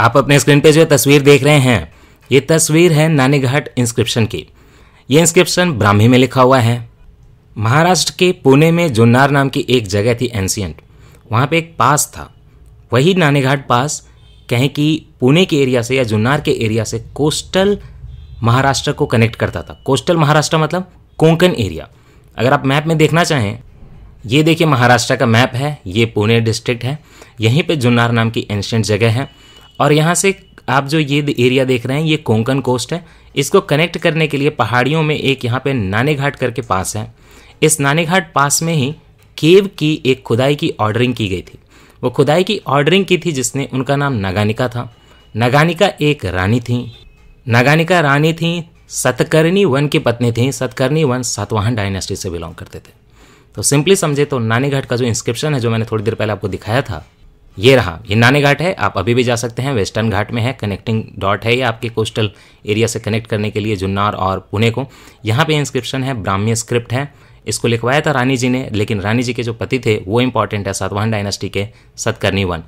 आप अपने स्क्रीन पे जो तस्वीर देख रहे हैं ये तस्वीर है नानीघाट इंस्क्रिप्शन की ये इंस्क्रिप्शन ब्राह्मी में लिखा हुआ है महाराष्ट्र के पुणे में जुन्नार नाम की एक जगह थी एंशियंट वहाँ पे एक पास था वही नानीघाट पास कहें कि पुणे के एरिया से या जुन्नार के एरिया से कोस्टल महाराष्ट्र को कनेक्ट करता था कोस्टल महाराष्ट्र मतलब कोंकण एरिया अगर आप मैप में देखना चाहें ये देखिए महाराष्ट्र का मैप है ये पुणे डिस्ट्रिक्ट है यहीं पे जुन्नार नाम की एंशियंट जगह है और यहाँ से आप जो ये एरिया देख रहे हैं ये कोंकण कोस्ट है इसको कनेक्ट करने के लिए पहाड़ियों में एक यहाँ पे नाने घाट करके पास है इस नाने घाट पास में ही केव की एक खुदाई की ऑर्डरिंग की गई थी वो खुदाई की ऑर्डरिंग की थी जिसने उनका नाम नगानिका था नगानिका एक रानी थी नगानिका रानी थी सतकर्णी वन की पत्नी थी सतकर्णी वन सातवाहन डायनेस्टी से बिलोंग करते थे तो सिंपली समझे तो नानीघाट का जो इंस्क्रिप्शन है जो मैंने थोड़ी देर पहले आपको दिखाया था ये रहा हिंडाने घाट है आप अभी भी जा सकते हैं वेस्टर्न घाट में है कनेक्टिंग डॉट है ये आपके कोस्टल एरिया से कनेक्ट करने के लिए जुन्नार और पुणे को यहाँ पे इंस्क्रिप्शन है ब्राह्मी स्क्रिप्ट है इसको लिखवाया था रानी जी ने लेकिन रानी जी के जो पति थे वो इंपॉर्टेंट है सातवाहन डायनेस्टी के सतकर्णी वन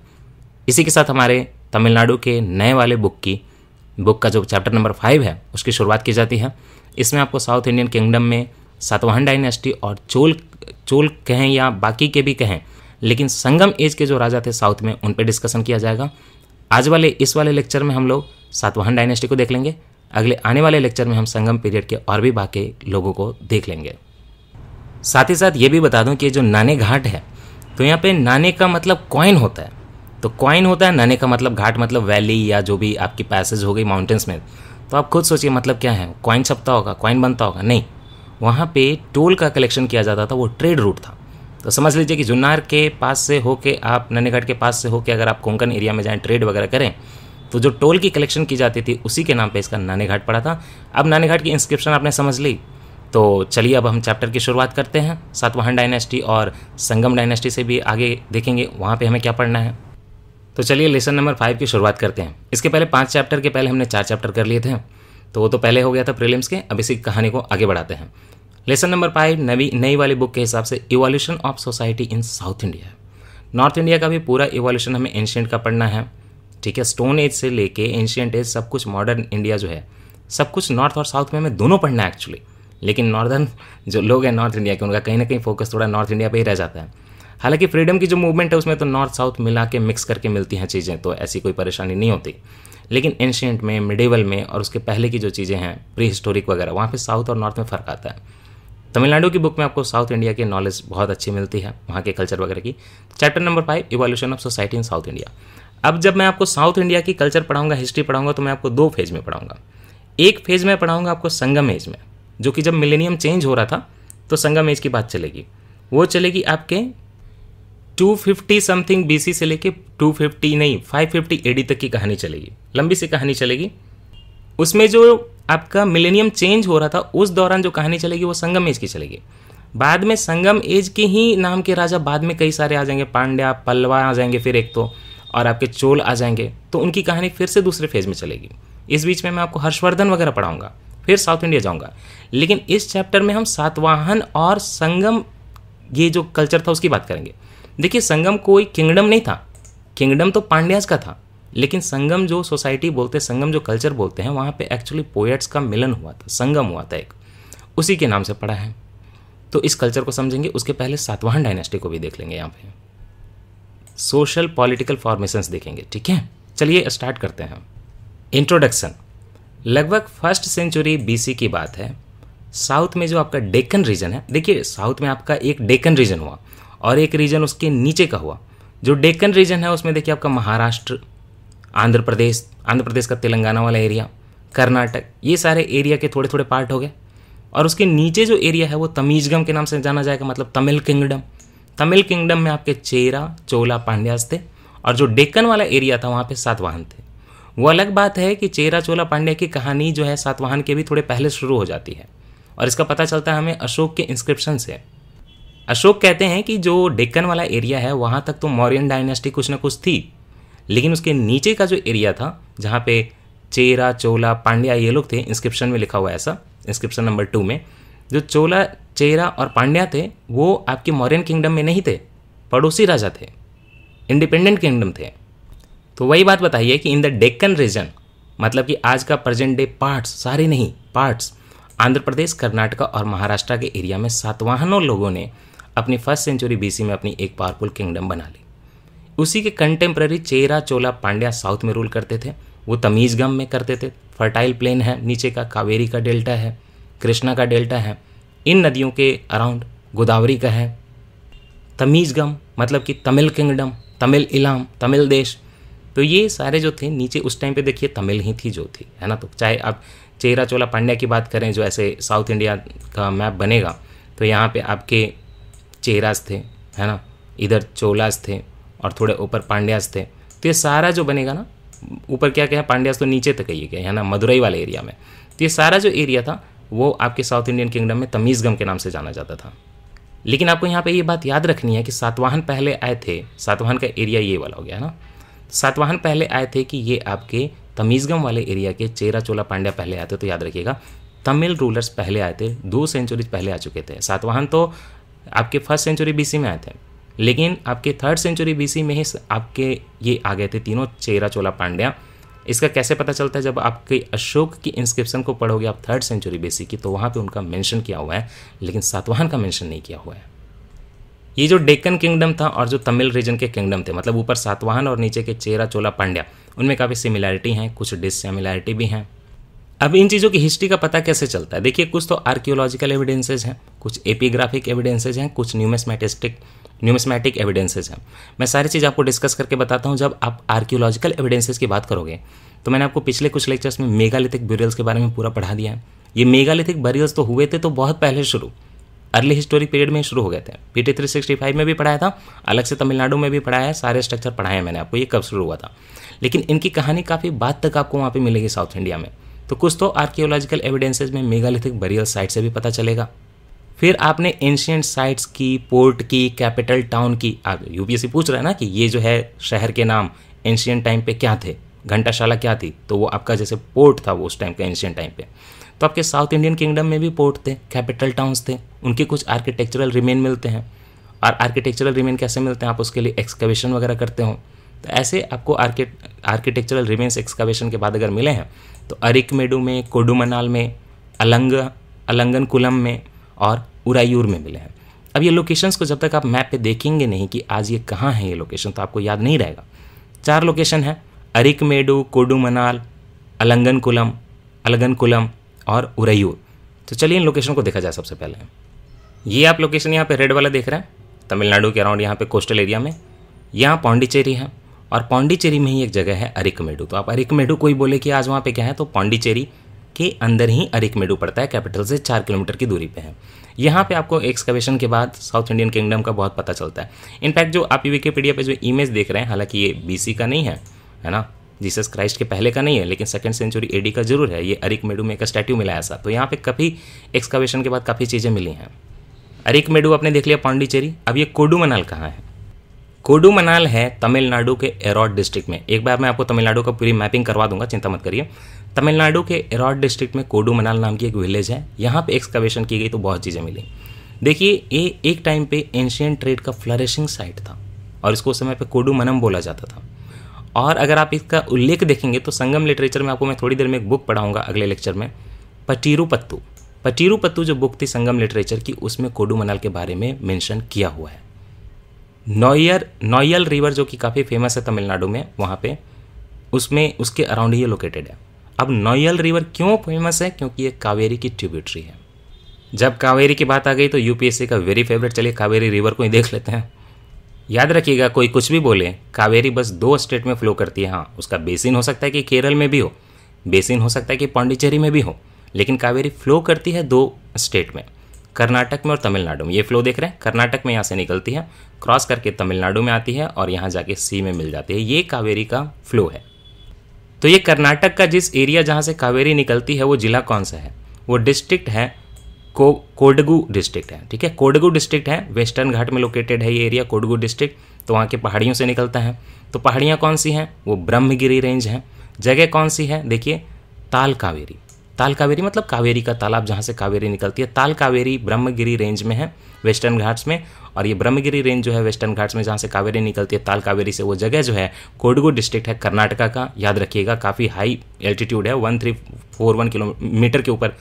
इसी के साथ हमारे तमिलनाडु के नए वाले बुक की बुक का जो चैप्टर नंबर फाइव है उसकी शुरुआत की जाती है इसमें आपको साउथ इंडियन किंगडम में सातवाहन डायनेस्टी और चोल चोल कहें या बाकी के भी कहें लेकिन संगम एज के जो राजा थे साउथ में उन पर डिस्कशन किया जाएगा आज वाले इस वाले लेक्चर में हम लोग सातवाहन डायनेस्टी को देख लेंगे अगले आने वाले लेक्चर में हम संगम पीरियड के और भी बाकी लोगों को देख लेंगे साथ ही साथ ये भी बता दूं कि जो नाने घाट है तो यहाँ पे नाने का मतलब कॉइन होता है तो कॉइन होता है नाने का मतलब घाट मतलब वैली या जो भी आपकी पैसेज हो गई माउंटेन्स में तो आप खुद सोचिए मतलब क्या है कॉइन छपता होगा कॉइन बनता होगा नहीं वहाँ पे टोल का कलेक्शन किया जाता था वो ट्रेड रूट था तो समझ लीजिए कि जुन्नार के पास से होके आप नन्हेघाट के पास से होके अगर आप कोंकण एरिया में जाएँ ट्रेड वगैरह करें तो जो टोल की कलेक्शन की जाती थी उसी के नाम पे इसका नानीघाट पड़ा था अब नानीघाट की इंस्क्रिप्शन आपने समझ ली तो चलिए अब हम चैप्टर की शुरुआत करते हैं सातवाहन डायनेस्टी और संगम डायनेस्टी से भी आगे देखेंगे वहाँ पे हमें क्या पढ़ना है तो चलिए लेसन नंबर फाइव की शुरुआत करते हैं इसके पहले पाँच चैप्टर के पहले हमने चार चैप्टर कर लिए थे तो वो तो पहले हो गया था प्रीलिम्स के अब इसी कहानी को आगे बढ़ाते हैं लेसन नंबर फाइव नवी नई वाली बुक के हिसाब से evolution of society in South India North India का भी पूरा इवोल्यूशन हमें एंशियंट का पढ़ना है ठीक है स्टोन एज से लेके एंशियंट एज सब कुछ मॉडर्न इंडिया जो है सब कुछ नॉर्थ और साउथ में हमें दोनों पढ़ना है एक्चुअली लेकिन नॉर्दर्न जो लोग हैं नॉर्थ इंडिया के उनका कहीं ना कहीं फोकस थोड़ा नॉर्थ इंडिया पर ही रह जाता है हालांकि फ्रीडम की जो मूवमेंट है उसमें तो नॉर्थ साउथ मिला के मिक्स करके मिलती हैं चीज़ें तो ऐसी कोई परेशानी नहीं होती लेकिन एंशियंट में मिडेवल में और उसके पहले की जो चीज़ें हैं प्री हिस्टोरिक वगैरह वहाँ पर साउथ और नॉर्थ में फ़र्क आता है तमिलनाडु की बुक में आपको साउथ इंडिया की नॉलेज बहुत अच्छी मिलती है वहाँ के कल्चर वगैरह की chapter number five evolution of society in South India अब जब मैं आपको साउथ इंडिया की कल्चर पढ़ाऊंगा हिस्ट्री पढ़ाऊंगा तो मैं आपको दो फेज में पढ़ाऊंगा एक फेज में पढ़ाऊंगा आपको संगम एज में जो कि जब मिलेनियम चेंज हो रहा था तो संगम एज की बात चलेगी वो चलेगी आपके 250 समथिंग बीसी से लेके 250 नहीं 550 एडी तक की कहानी चलेगी लंबी सी कहानी चलेगी उसमें जो आपका मिलेनियम चेंज हो रहा था उस दौरान जो कहानी चलेगी वो संगम एज की चलेगी बाद में संगम एज के ही नाम के राजा बाद में कई सारे आ जाएंगे पांड्या पल्लवा आ जाएंगे फिर एक तो और आपके चोल आ जाएंगे तो उनकी कहानी फिर से दूसरे फेज में चलेगी इस बीच में मैं आपको हर्षवर्धन वगैरह पढ़ाऊंगा फिर साउथ इंडिया जाऊंगा लेकिन इस चैप्टर में हम सातवाहन और संगम ये जो कल्चर था उसकी बात करेंगे देखिए संगम कोई किंगडम नहीं था किंगडम तो पांड्याज का था लेकिन संगम जो सोसाइटी बोलते हैं संगम जो कल्चर बोलते हैं वहाँ पे एक्चुअली पोएट्स का मिलन हुआ था संगम हुआ था एक उसी के नाम से पड़ा है तो इस कल्चर को समझेंगे उसके पहले सातवाहन डायनेस्टी को भी देख लेंगे यहाँ पे सोशल पॉलिटिकल फॉर्मेशंस देखेंगे ठीक है चलिए स्टार्ट करते हैं इंट्रोडक्शन लगभग फर्स्ट सेंचुरी बीसी की बात है साउथ में जो आपका डेकन रीजन है देखिए साउथ में आपका एक डेकन रीजन हुआ और एक रीजन उसके नीचे का हुआ जो डेकन रीजन है उसमें देखिए आपका महाराष्ट्र आंध्र प्रदेश आंध्र प्रदेश का तेलंगाना वाला एरिया कर्नाटक ये सारे एरिया के थोड़े थोड़े पार्ट हो गए और उसके नीचे जो एरिया है वो तमीजगम के नाम से जाना जाएगा मतलब तमिल किंगडम तमिल किंगडम में आपके चेरा चोला पांड्यास थे और जो डेक्कन वाला एरिया था वहाँ पे सातवाहन थे वो अलग बात है कि चेरा चोला पांड्या की कहानी जो है सातवाहन के भी थोड़े पहले शुरू हो जाती है और इसका पता चलता है हमें अशोक के इंस्क्रिप्शन से अशोक कहते हैं कि जो डेक्कन वाला एरिया है वहाँ तक तो मौर्यन डायनेस्टी कुछ ना कुछ थी लेकिन उसके नीचे का जो एरिया था जहाँ पे चेरा चोला पांड्या ये लोग थे इंस्क्रिप्शन में लिखा हुआ है ऐसा इंस्क्रिप्शन नंबर टू में जो चोला चेरा और पांड्या थे वो आपके मौर्यन किंगडम में नहीं थे पड़ोसी राजा थे इंडिपेंडेंट किंगडम थे तो वही बात बताइए कि इन द डेक्कन रीजन मतलब कि आज का प्रेजेंट डे पार्ट्स सारे नहीं पार्ट्स आंध्र प्रदेश कर्नाटका और महाराष्ट्र के एरिया में सातवाहनों लोगों ने अपनी फर्स्ट सेंचुरी बीसी में अपनी एक पावरफुल किंगडम बना ली उसी के कंटेम्प्ररी चेरा चोला पांड्या साउथ में रूल करते थे वो तमीज़गम में करते थे फर्टाइल प्लेन है नीचे का कावेरी का डेल्टा है कृष्णा का डेल्टा है इन नदियों के अराउंड गोदावरी का है तमीज़गम मतलब कि तमिल किंगडम तमिल इलाम तमिल देश तो ये सारे जो थे नीचे उस टाइम पे देखिए तमिल ही थी जो थी है ना तो चाहे आप चेरा चोला पांड्या की बात करें जो ऐसे साउथ इंडिया का मैप बनेगा तो यहाँ पे आपके चेहराज थे है ना इधर चोलाज थे और थोड़े ऊपर पांड्यास थे तो ये सारा जो बनेगा ना ऊपर क्या क्या है पांड्यास तो नीचे तक क्या है ना मदुरई वाले एरिया में तो ये सारा जो एरिया था वो आपके साउथ इंडियन किंगडम में तमीज़गम के नाम से जाना जाता था लेकिन आपको यहाँ पर ये बात याद रखनी है कि सातवाहन पहले आए थे सातवाहन का एरिया ये वाला हो गया है ना सातवाहन पहले आए थे कि ये आपके तमीज़गम वाले एरिया के चेरा चोला पांड्या पहले आए थे तो याद रखिएगा तमिल रूलर्स पहले आए थे दो सेंचुरीज पहले आ चुके थे सातवाहन तो आपके फर्स्ट सेंचुरी बीसी में आए थे लेकिन आपके थर्ड सेंचुरी बीसी में ही आपके ये आ गए थे तीनों चेरा चोला पांड्या इसका कैसे पता चलता है जब आपके अशोक की इंस्क्रिप्शन को पढ़ोगे आप थर्ड सेंचुरी बेसिक की तो वहाँ पे उनका मेंशन किया हुआ है लेकिन सातवाहन का मेंशन नहीं किया हुआ है ये जो डेक्कन किंगडम था और जो तमिल रीजन के किंगडम थे मतलब ऊपर सातवाहन और नीचे के चेरा चोला पांड्या उनमें काफ़ी सिमिलैरिटी हैं कुछ डिसिमिलैरिटी भी हैं अब इन चीज़ों की हिस्ट्री का पता कैसे चलता है देखिए कुछ तो आर्कियोलॉजिकल एविडेंसेज हैं कुछ एपीग्राफिक एविडेंसेज हैं कुछ न्यूमेस्मेटिस्टिक न्यूमिस्मेटिक एविडेंसेस हैं मैं सारी चीज़ आपको डिस्कस करके बताता हूँ जब आप आर्कियोलॉजिकल एविडेंसेज की बात करोगे तो मैंने आपको पिछले कुछ लेक्चर्स में मेगालिथिक ब्यूरियल्स के बारे में पूरा पढ़ा दिया है ये मेगालिथिक बरियल्स तो हुए थे तो बहुत पहले शुरू अर्ली हिस्टोरिक पीरियड में शुरू हो गए थे P T three sixty five में भी पढ़ाया था अलग से तमिलनाडु में भी पढ़ाया है सारे स्ट्रक्चर पढ़ाए मैंने आपको ये कब शुरू हुआ था लेकिन इनकी कहानी काफ़ी बाद तक आपको वहाँ पर मिलेगी साउथ इंडिया में तो कुछ तो आर्कियोलॉजिकल एविडेंसेज में मेगालिथिक बरियल साइट से भी पता चलेगा फिर आपने एंशियंट साइट्स की पोर्ट की कैपिटल टाउन की आप यूपीएससी पूछ रहा है ना कि ये जो है शहर के नाम एंशियंट टाइम पे क्या थे घंटाशाला क्या थी तो वो आपका जैसे पोर्ट था वो उस टाइम का एंशियंट टाइम पे तो आपके साउथ इंडियन किंगडम में भी पोर्ट थे कैपिटल टाउन्स थे उनके कुछ आर्किटेक्चरल रिमेन मिलते हैं और आर्किटेक्चरल रिमेन कैसे मिलते हैं आप उसके लिए एक्सकवेशन वगैरह करते हो तो ऐसे आपको आर्किटेक्चरल रिमेन्स एक्सकवेशन के बाद अगर मिले हैं तो अरिकमेडू में कोडुमनाल में अलंग अलंगनकुलम में और उरायूर में मिले हैं अब ये लोकेशंस को जब तक आप मैप पे देखेंगे नहीं कि आज ये कहाँ है ये लोकेशन तो आपको याद नहीं रहेगा चार लोकेशन है अरिकमेडू कोडुमनाल अलंगनकुलम अलगनकुलम और उरायूर तो चलिए इन लोकेशन को देखा जाए सबसे पहले ये आप लोकेशन यहाँ पे रेड वाला देख रहे हैं तमिलनाडु के अराउंड यहाँ पे कोस्टल एरिया में यहाँ पौंडीचेरी है और पौंडीचेरी में ही एक जगह है अरिकमेडू तो आप अरिकमेडू कोई बोले कि आज वहाँ पे क्या है तो पौंडीचेरी के अंदर ही मेडू पड़ता है कैपिटल से चार किलोमीटर की दूरी पे है यहाँ पे आपको एक्सकवेशन के बाद साउथ इंडियन किंगडम का बहुत पता चलता है इनफैक्ट जो आप विकीपीडिया पे जो इमेज देख रहे हैं हालांकि ये बीसी का नहीं है है ना जीसस क्राइस्ट के पहले का नहीं है लेकिन सेकेंड सेंचुरी एडी का जरूर है ये अरिक मेडू में एक स्टैट्यू मिला ऐसा तो यहाँ पे काफ़ी एक्सकवेशन के बाद काफ़ी चीज़ें मिली हैं अरिक मेडू आपने देख लिया पांडिचेरी अब ये कोडूमनाल कहाँ है कोडू मनाल है तमिलनाडु के एरॉड डिस्ट्रिक्ट में एक बार मैं आपको तमिलनाडु का पूरी मैपिंग करवा दूंगा चिंता मत करिए तमिलनाडु के एरॉड डिस्ट्रिक्ट में कोडू मनाल नाम की एक विलेज है यहाँ पे एक्सकवेशन की गई तो बहुत चीज़ें मिली देखिए ये एक टाइम पे एंशियन ट्रेड का फ्लरिशिंग साइट था और इसको उस समय पे कोडू मनम बोला जाता था और अगर आप इसका उल्लेख देखेंगे तो संगम लिटरेचर में आपको मैं थोड़ी देर में एक बुक पढ़ाऊंगा अगले लेक्चर में पटीरू पत्तू पटीरू पत्तू जो बुक थी संगम लिटरेचर की उसमें कोडू मनाल के बारे में मेंशन किया हुआ है नोयर नोयल रिवर जो कि काफ़ी फेमस है तमिलनाडु में वहाँ पे उसमें उसके अराउंड ये लोकेटेड है अब नोयल रिवर क्यों फेमस है क्योंकि ये कावेरी की ट्रिब्यूटरी है जब कावेरी की बात आ गई तो यूपीएससी का वेरी फेवरेट चलिए कावेरी रिवर को ही देख लेते हैं याद रखिएगा कोई कुछ भी बोले कावेरी बस दो स्टेट में फ्लो करती है हाँ उसका बेसिन हो सकता है कि केरल में भी हो बेसिन हो सकता है कि पांडिचेरी में भी हो लेकिन कावेरी फ्लो करती है दो स्टेट में कर्नाटक में और तमिलनाडु में ये फ्लो देख रहे हैं कर्नाटक में यहाँ से निकलती है क्रॉस करके तमिलनाडु में आती है और यहाँ जाके सी में मिल जाती है ये कावेरी का फ्लो है तो ये कर्नाटक का जिस एरिया जहाँ से कावेरी निकलती है वो जिला कौन सा है वो डिस्ट्रिक्ट है को कोडगु डिस्ट्रिक्ट है ठीक है कोडगु डिस्ट्रिक्ट है वेस्टर्न घाट में लोकेटेड है ये एरिया कोडगु डिस्ट्रिक्ट तो वहाँ के पहाड़ियों से निकलता है तो पहाड़ियाँ कौन सी हैं वो ब्रह्मगिरी रेंज हैं जगह कौन सी है देखिए ताल कावेरी ताल कावेरी मतलब कावेरी का तालाब जहाँ से कावेरी निकलती है ताल कावेरी ब्रह्मगिरी रेंज में है वेस्टर्न घाट्स में और ये ब्रह्मगिरी रेंज जो है वेस्टर्न घाट्स में जहाँ से कावेरी निकलती है ताल कावेरी से वो जगह जो है कोडगु डिस्ट्रिक्ट है कर्नाटका का याद रखिएगा काफ़ी हाई एल्टीट्यूड है one three four one kilometre के ऊपर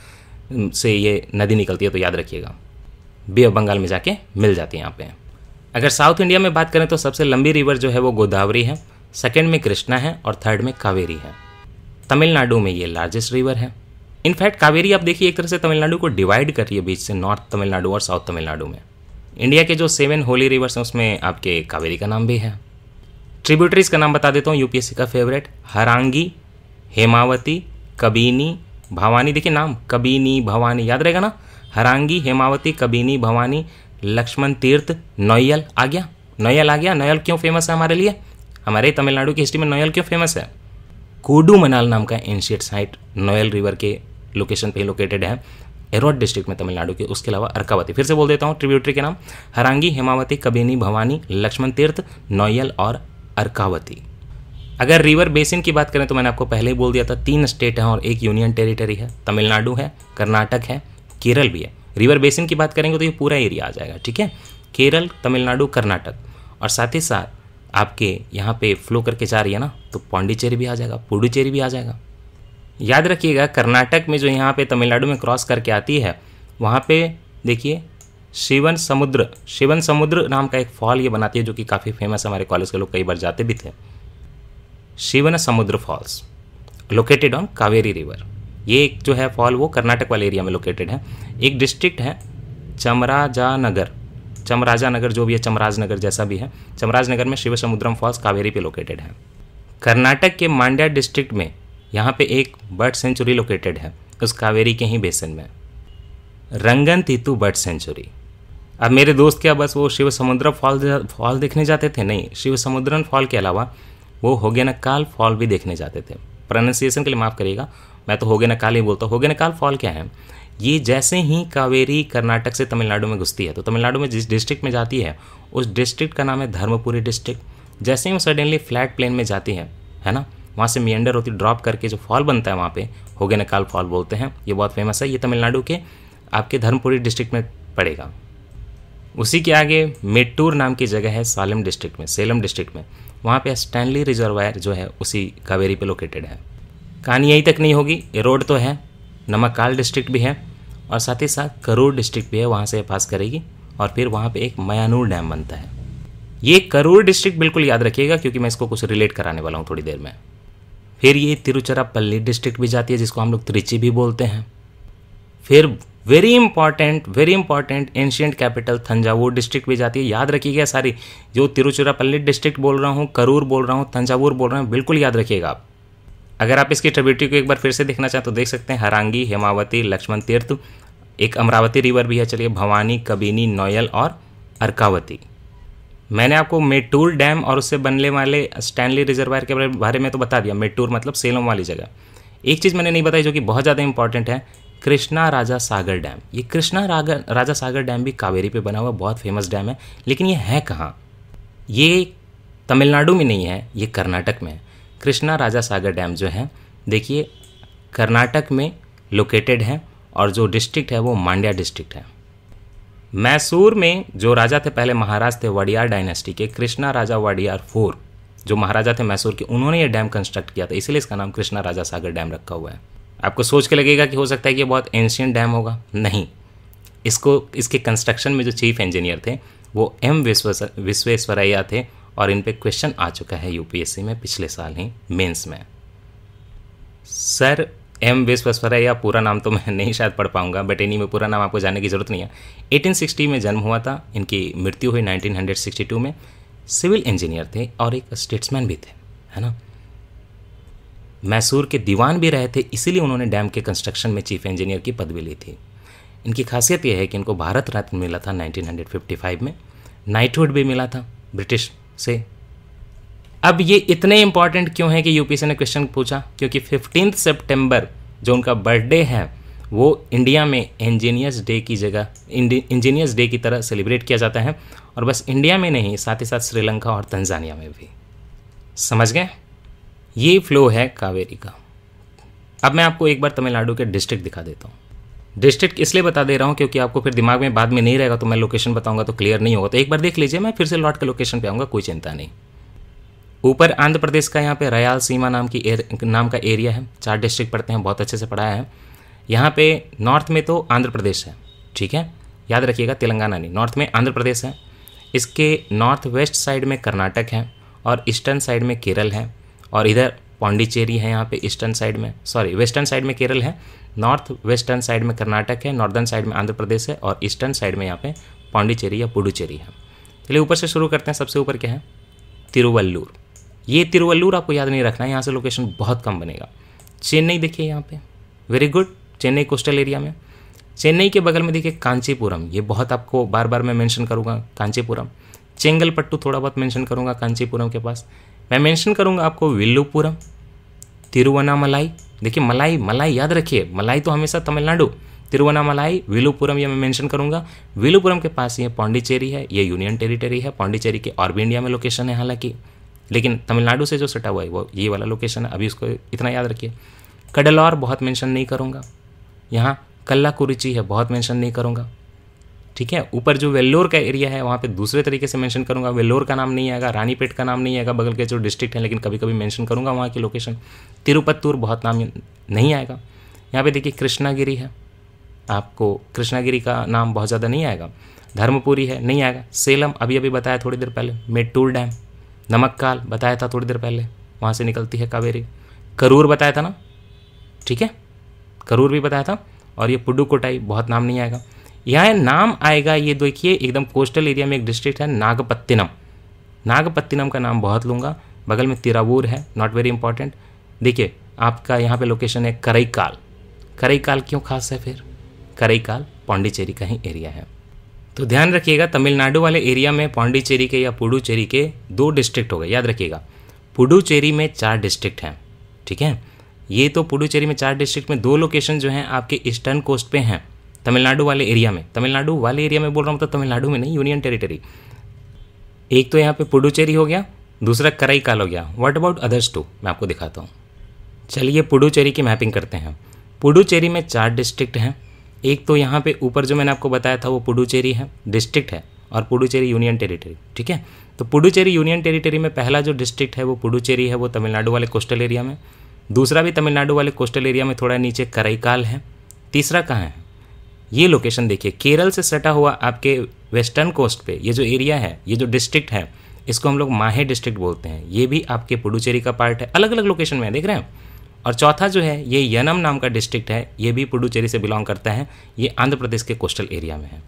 से ये नदी निकलती है तो याद रखिएगा बे ऑफ बंगाल में जाके मिल जाती है यहाँ पे अगर साउथ इंडिया में बात करें तो सबसे लंबी रिवर जो है वो गोदावरी है सेकेंड में कृष्णा है और थर्ड में कावेरी है तमिलनाडु में ये लार्जेस्ट रिवर है इनफैक्ट कावेरी आप देखिए एक तरह से तमिलनाडु को डिवाइड कर रही है बीच से नॉर्थ तमिलनाडु और साउथ तमिलनाडु में इंडिया के जो सेवन होली रिवर्स हैं उसमें आपके कावेरी का नाम भी है ट्रिब्यूटरीज का नाम बता देता हूँ यूपीएससी का फेवरेट हरांगी हेमावती कबीनी भवानी देखिए नाम कबीनी भवानी याद रहेगा ना हरांगी हेमावती कबीनी भवानी लक्ष्मण तीर्थ नोयल आ गया नोयल आ गया नोयल क्यों फेमस है हमारे लिए हमारे तमिलनाडु की हिस्ट्री में नोयल क्यों फेमस है कोडू मनाल नाम का एंशियट साइट नोयल रिवर के लोकेशन पे लोकेटेड है एरोड डिस्ट्रिक्ट में तमिलनाडु के उसके अलावा अर्कावती फिर से बोल देता हूँ ट्रिब्यूटरी के नाम हरांगी हेमावती कबीनी भवानी लक्ष्मण तीर्थ नोयल और अर्कावती अगर रिवर बेसिन की बात करें तो मैंने आपको पहले ही बोल दिया था तीन स्टेट हैं और एक यूनियन टेरिटरी है तमिलनाडु है कर्नाटक है केरल भी है रिवर बेसिन की बात करेंगे तो ये पूरा एरिया आ जाएगा ठीक है केरल तमिलनाडु कर्नाटक और साथ ही साथ आपके यहाँ पे फ्लो करके जा रही है ना तो पौंडीचेरी भी आ जाएगा पुडुचेरी भी आ जाएगा याद रखिएगा कर्नाटक में जो यहाँ पे तमिलनाडु में क्रॉस करके आती है वहाँ पे देखिए शिवन समुद्र शिवन समुद्र नाम का एक फॉल ये बनाती है जो कि काफ़ी फेमस हमारे कॉलेज के लोग कई बार जाते भी थे Shivanasamudra falls located on Kaveri river ये एक जो है फॉल वो कर्नाटक वाले एरिया में लोकेटेड है एक डिस्ट्रिक्ट है चमराजानगर चमराजानगर जो भी है चमराजनगर जैसा भी है चमराजनगर में शिव समुद्रम फॉल्स कावेरी पे लोकेटेड है कर्नाटक के मांड्या डिस्ट्रिक्ट में यहाँ पे एक बर्ड सेंचुरी लोकेटेड है उस कावेरी के ही बेसन में रंगन तीतू बर्ड सेंचुरी अब मेरे दोस्त क्या बस वो शिव समुद्र फॉल फॉल देखने जाते थे नहीं शिव समुद्रन फॉल के अलावा वो नकाल फॉल भी देखने जाते थे प्रोनाउंसिएशन के लिए माफ़ करिएगा मैं तो नकाल ही बोलता हूँ नकाल फॉल क्या है ये जैसे ही कावेरी कर्नाटक से तमिलनाडु में घुसती है तो तमिलनाडु में जिस डिस्ट्रिक्ट में जाती है उस डिस्ट्रिक्ट का नाम है धर्मपुरी डिस्ट्रिक्ट जैसे ही वो सडनली फ्लैट प्लेन में जाती है है ना वहाँ से मियंडर होती ड्रॉप करके जो फॉल बनता है वहाँ पे होगे नकाल फॉल बोलते हैं ये बहुत फेमस है ये तमिलनाडु के आपके धर्मपुरी डिस्ट्रिक्ट में पड़ेगा उसी के आगे मेट्टूर नाम की जगह है सालम डिस्ट्रिक्ट में सेलम डिस्ट्रिक्ट में वहाँ पे स्टैनली रिजर्वायर जो है उसी कावेरी पे लोकेटेड है कहानी यहीं तक नहीं होगी रोड तो है नमकाल डिस्ट्रिक्ट भी है और साथ ही साथ करूर डिस्ट्रिक्ट भी है वहाँ से पास करेगी और फिर वहाँ पे एक मयानूर डैम बनता है ये करूर डिस्ट्रिक्ट बिल्कुल याद रखिएगा क्योंकि मैं इसको कुछ रिलेट कराने वाला हूँ थोड़ी देर में फिर ये तिरुचरापल्ली डिस्ट्रिक्ट भी जाती है जिसको हम लोग त्रिची भी बोलते हैं फिर very important very important ancient capital Thanjavur district भी जाती है याद रखिएगा सारी जो तिरुचिरापल्ली डिस्ट्रिक्ट बोल रहा हूँ करूर बोल रहा हूँ थंजावुर बोल रहा हूँ बिल्कुल याद रखिएगा आप अगर आप इसकी ट्रिब्यूटी को एक बार फिर से देखना चाहें तो देख सकते हैं हरांगी हेमावती लक्ष्मण तीर्थ एक अमरावती रिवर भी है चलिए भवानी कबीनी नोयल और अर्कावती मैंने आपको मेटूर डैम और उससे बनने वाले स्टैनली रिजर्वायर के बारे में तो बता दिया मेटूर मतलब सेलम वाली जगह एक चीज़ मैंने नहीं बताई जो कि बहुत ज़्यादा इंपॉर्टेंट है कृष्णा राजा सागर डैम ये कृष्णा राजा सागर डैम भी कावेरी पे बना हुआ बहुत फेमस डैम है लेकिन ये है कहाँ ये तमिलनाडु में नहीं है ये कर्नाटक में है कृष्णा राजा सागर डैम जो है देखिए कर्नाटक में लोकेटेड है और जो डिस्ट्रिक्ट है वो मांड्या डिस्ट्रिक्ट है मैसूर में जो राजा थे पहले महाराज थे वडियार डायनेस्टी के कृष्णा राजा वडियार फोर जो महाराजा थे मैसूर के उन्होंने ये डैम कंस्ट्रक्ट किया था इसीलिए इसका नाम कृष्णा राजा सागर डैम रखा हुआ है आपको सोच के लगेगा कि हो सकता है कि ये बहुत एंशियंट डैम होगा नहीं इसको इसके कंस्ट्रक्शन में जो चीफ इंजीनियर थे वो एम विश्वेश्वरैया थे और इन पर क्वेश्चन आ चुका है यूपीएससी में पिछले साल ही मेन्स में सर एम विश्वस्वर है या पूरा नाम तो मैं नहीं शायद पढ़ पाऊंगा बट इन्हीं में पूरा नाम आपको जानने की ज़रूरत नहीं है 1860 में जन्म हुआ था इनकी मृत्यु हुई 1962 में सिविल इंजीनियर थे और एक स्टेट्समैन भी थे है ना मैसूर के दीवान भी रहे थे इसीलिए उन्होंने डैम के कंस्ट्रक्शन में चीफ इंजीनियर की पदवी ली थी इनकी खासियत यह है कि इनको भारत रत्न मिला था 1955 में नाइटहुड भी मिला था ब्रिटिश से अब ये इतने इंपॉर्टेंट क्यों है कि यूपीएससी ने क्वेश्चन पूछा क्योंकि फिफ्टींथ सेप्टेम्बर जो उनका बर्थडे है वो इंडिया में इंजीनियर्स डे की जगह इंजीनियर्स डे की तरह सेलिब्रेट किया जाता है और बस इंडिया में नहीं साथ ही साथ श्रीलंका और तंजानिया में भी समझ गए ये फ्लो है कावेरी का अब मैं आपको एक बार तमिलनाडु के डिस्ट्रिक्ट दिखा देता हूँ डिस्ट्रिक्ट इसलिए बता दे रहा हूँ क्योंकि आपको फिर दिमाग में बाद में नहीं रहेगा तो मैं लोकेशन बताऊंगा तो क्लियर नहीं होगा तो एक बार देख लीजिए मैं फिर से लौट के लोकेशन पे आऊँगा कोई चिंता नहीं ऊपर आंध्र प्रदेश का यहाँ पे रयाल सीमा नाम की एर, नाम का एरिया है चार डिस्ट्रिक्ट पढ़ते हैं बहुत अच्छे से पढ़ाया है यहाँ पे नॉर्थ में तो आंध्र प्रदेश है ठीक है याद रखिएगा तेलंगाना नहीं नॉर्थ में आंध्र प्रदेश है इसके नॉर्थ वेस्ट साइड में कर्नाटक है और ईस्टर्न साइड में केरल है और इधर पौंडीचेरी है यहाँ पे ईस्टर्न साइड में सॉरी वेस्टर्न साइड में केरल है नॉर्थ वेस्टर्न साइड में कर्नाटक है नॉर्दर्न साइड में आंध्र प्रदेश है और ईस्टर्न साइड में यहाँ पे पौंडीचेरी या पुडुचेरी है चलिए ऊपर से शुरू करते हैं सबसे ऊपर क्या है तिरुवल्लूर ये तिरुवल्लूर आपको याद नहीं रखना है यहाँ से लोकेशन बहुत कम बनेगा चेन्नई देखिए यहाँ पे very good Chennai coastal area में चेन्नई के बगल में देखिए कांचीपुरम ये बहुत आपको बार बार मैं मेंशन करूँगा कांचीपुरम चेंगलपट्टू थोड़ा बहुत मेंशन करूँगा कांचीपुरम के पास मैं मेंशन करूँगा आपको विल्लूपुरम तिरुवनामलाई देखिए मलाई मलाई याद रखिए मलाई तो हमेशा तमिलनाडु तिरुवनामलाई विलुपुरम ये मैं मेंशन करूंगा विलुपुरम के पास ये पांडिचेरी है ये यूनियन टेरिटरी है पांडिचेरी के और भी इंडिया में लोकेशन है हालांकि लेकिन तमिलनाडु से जो सटा हुआ है वो ये वाला लोकेशन है अभी उसको इतना याद रखिए कडलौर बहुत मेंशन नहीं करूँगा यहाँ कल्ला कुरिची है बहुत मेंशन नहीं करूँगा ठीक है ऊपर जो वेल्लोर का एरिया है वहाँ पे दूसरे तरीके से मेंशन करूँगा वेल्लोर का नाम नहीं आएगा रानीपेट का नाम नहीं आएगा बगल के जो डिस्ट्रिक्ट हैं लेकिन कभी कभी मेंशन करूँगा वहाँ की लोकेशन तिरुपत्तूर बहुत नाम नहीं आएगा यहाँ पे देखिए कृष्णागिरी है आपको कृष्णागिरी का नाम बहुत ज़्यादा नहीं आएगा धर्मपुरी है नहीं आएगा सेलम अभी अभी बताया थोड़ी देर पहले मेटूर डैम नमक काल बताया था थोड़ी देर पहले वहाँ से निकलती है कावेरी करूर बताया था ना ठीक है करूर भी बताया था और ये पुडुकोटाई बहुत नाम नहीं आएगा यहाँ नाम आएगा ये देखिए एकदम कोस्टल एरिया में एक डिस्ट्रिक्ट है नागपत्तिनम नागपत्तिनम का नाम बहुत लूँगा बगल में तिरावूर है नॉट वेरी इंपॉर्टेंट देखिए आपका यहाँ पे लोकेशन है करईकाल करईकाल क्यों खास है फिर करईकाल पाण्डिचेरी का ही एरिया है तो ध्यान रखिएगा तमिलनाडु वाले एरिया में पौंडीचेरी के या पुडुचेरी के दो डिस्ट्रिक्ट हो गए याद रखिएगा पुडुचेरी में चार डिस्ट्रिक्ट हैं ठीक है ये तो पुडुचेरी में चार डिस्ट्रिक्ट में दो लोकेशन जो हैं आपके ईस्टर्न कोस्ट पे हैं तमिलनाडु वाले एरिया में तमिलनाडु वाले एरिया में बोल रहा हूँ तो मतलब तमिलनाडु में नहीं यूनियन टेरिटरी एक तो यहाँ पे पुडुचेरी हो गया दूसरा कराई काल हो गया व्हाट अबाउट अदर्स टू मैं आपको दिखाता हूँ चलिए पुडुचेरी की मैपिंग करते हैं पुडुचेरी में चार डिस्ट्रिक्ट हैं एक तो यहाँ पे ऊपर जो मैंने आपको बताया था वो पुडुचेरी है डिस्ट्रिक्ट है और पुडुचेरी यूनियन टेरिटरी ठीक है तो पुडुचेरी यूनियन टेरिटरी में पहला जो डिस्ट्रिक्ट है वो पुडुचेरी है वो तमिलनाडु वाले कोस्टल एरिया में दूसरा भी तमिलनाडु वाले कोस्टल एरिया में थोड़ा नीचे करईकाल है तीसरा कहाँ है ये लोकेशन देखिए केरल से सटा हुआ आपके वेस्टर्न कोस्ट पे ये जो एरिया है ये जो डिस्ट्रिक्ट है इसको हम लोग माहे डिस्ट्रिक्ट बोलते हैं ये भी आपके पुडुचेरी का पार्ट है अलग अलग लोकेशन में है देख रहे हैं और चौथा जो है ये यनम नाम का डिस्ट्रिक्ट है ये भी पुडुचेरी से बिलोंग करता है ये आंध्र प्रदेश के कोस्टल एरिया में है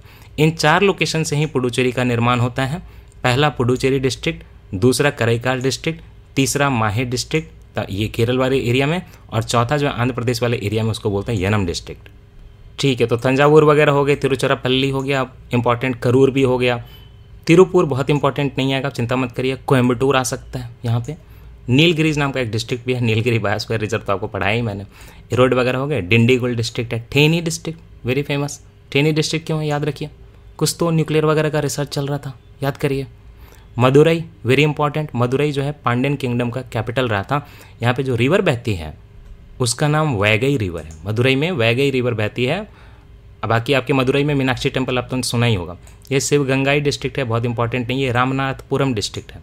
इन चार लोकेशन से ही पुडुचेरी का निर्माण होता है पहला पुडुचेरी डिस्ट्रिक्ट दूसरा करईकाल डिस्ट्रिक्ट तीसरा माहे डिस्ट्रिक्ट ये केरल वाले एरिया में और चौथा जो है आंध्र प्रदेश वाले एरिया में उसको बोलते हैं यनम डिस्ट्रिक्ट ठीक है तो तंजावूर वगैरह हो गए तिरुचरापल्ली हो गया इंपॉर्टेंट करूर भी हो गया तिरुपुर बहुत इंपॉर्टेंट नहीं आएगा आप चिंता मत करिए कोयम्बटूर आ सकता है यहाँ पे नीलगिरीज नाम का एक डिस्ट्रिक्ट भी है नीलगिरी बायोस्फीयर रिजर्व तो आपको पढ़ाया ही मैंने रोड वगैरह हो गए डिंडीगुल डिस्ट्रिक्ट है Theni district very famous Theni district क्यों है याद रखिए कुछ तो न्यूक्लियर वगैरह का रिसर्च चल रहा था याद करिए मदुरई वेरी इंपॉर्टेंट मदुरई जो है पांड्यन किंगडम का कैपिटल रहा था यहाँ पे जो रिवर बहती है उसका नाम वैगई रिवर है मदुरई में वैगई रिवर बहती है बाकी आपके मदुरई में मीनाक्षी टेम्पल आप तो सुना ही होगा ये शिव गंगाई डिस्ट्रिक्ट है बहुत इंपॉर्टेंट नहीं ये रामनाथपुरम डिस्ट्रिक्ट है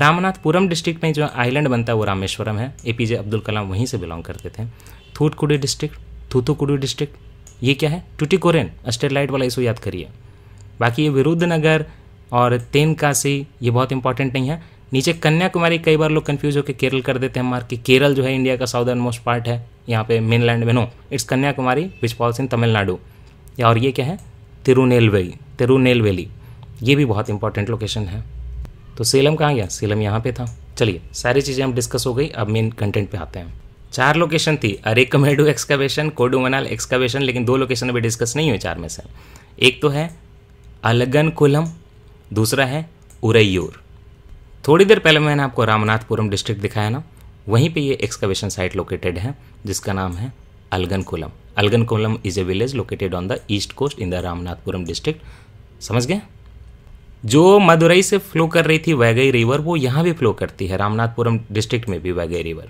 रामनाथपुरम डिस्ट्रिक्ट में जो आइलैंड बनता है वो रामेश्वरम है ए पी जे अब्दुल कलाम वहीं से बिलोंग करते थे थूटकुडी डिस्ट्रिक्ट थूथुकुडू डिस्ट्रिक्ट ये क्या है टूटिकोरेन स्टेरलाइट वाला इसको याद करिए बाकी ये विरुद्धनगर और तेनकासी ये बहुत इंपॉर्टेंट नहीं है नीचे कन्याकुमारी कई बार लोग कन्फ्यूज होकर केरल कर देते हैं हमारे कि केरल जो है इंडिया का साउदर्न मोस्ट पार्ट है यहाँ पे मेनलैंड में no it's Kanyakumari which falls in Tamil Nadu और ये क्या है तिरुनेलवेली तिरुनेलवेली ये भी बहुत इंपॉर्टेंट लोकेशन है तो सेलम कहाँ गया सेलम यहाँ पे था चलिए सारी चीज़ें हम डिस्कस हो गई अब मेन कंटेंट पे आते हैं चार लोकेशन थी अरे कमेडू एक्सकावेशन कोडू मनाल एक्सकावेशन लेकिन दो लोकेशन अभी डिस्कस नहीं हुए चार में से एक तो है अलगन कुलम दूसरा है उरैयूर थोड़ी देर पहले मैंने आपको रामनाथपुरम डिस्ट्रिक्ट दिखाया ना वहीं पे ये एक्सकावेशन साइट लोकेटेड है जिसका नाम है Alagankulam Alagankulam is a village located on the east coast in the Ramanathapuram district समझ गए जो मदुरई से फ्लो कर रही थी वैगई रिवर वो यहाँ भी फ्लो करती है रामनाथपुरम डिस्ट्रिक्ट में भी वैगई रिवर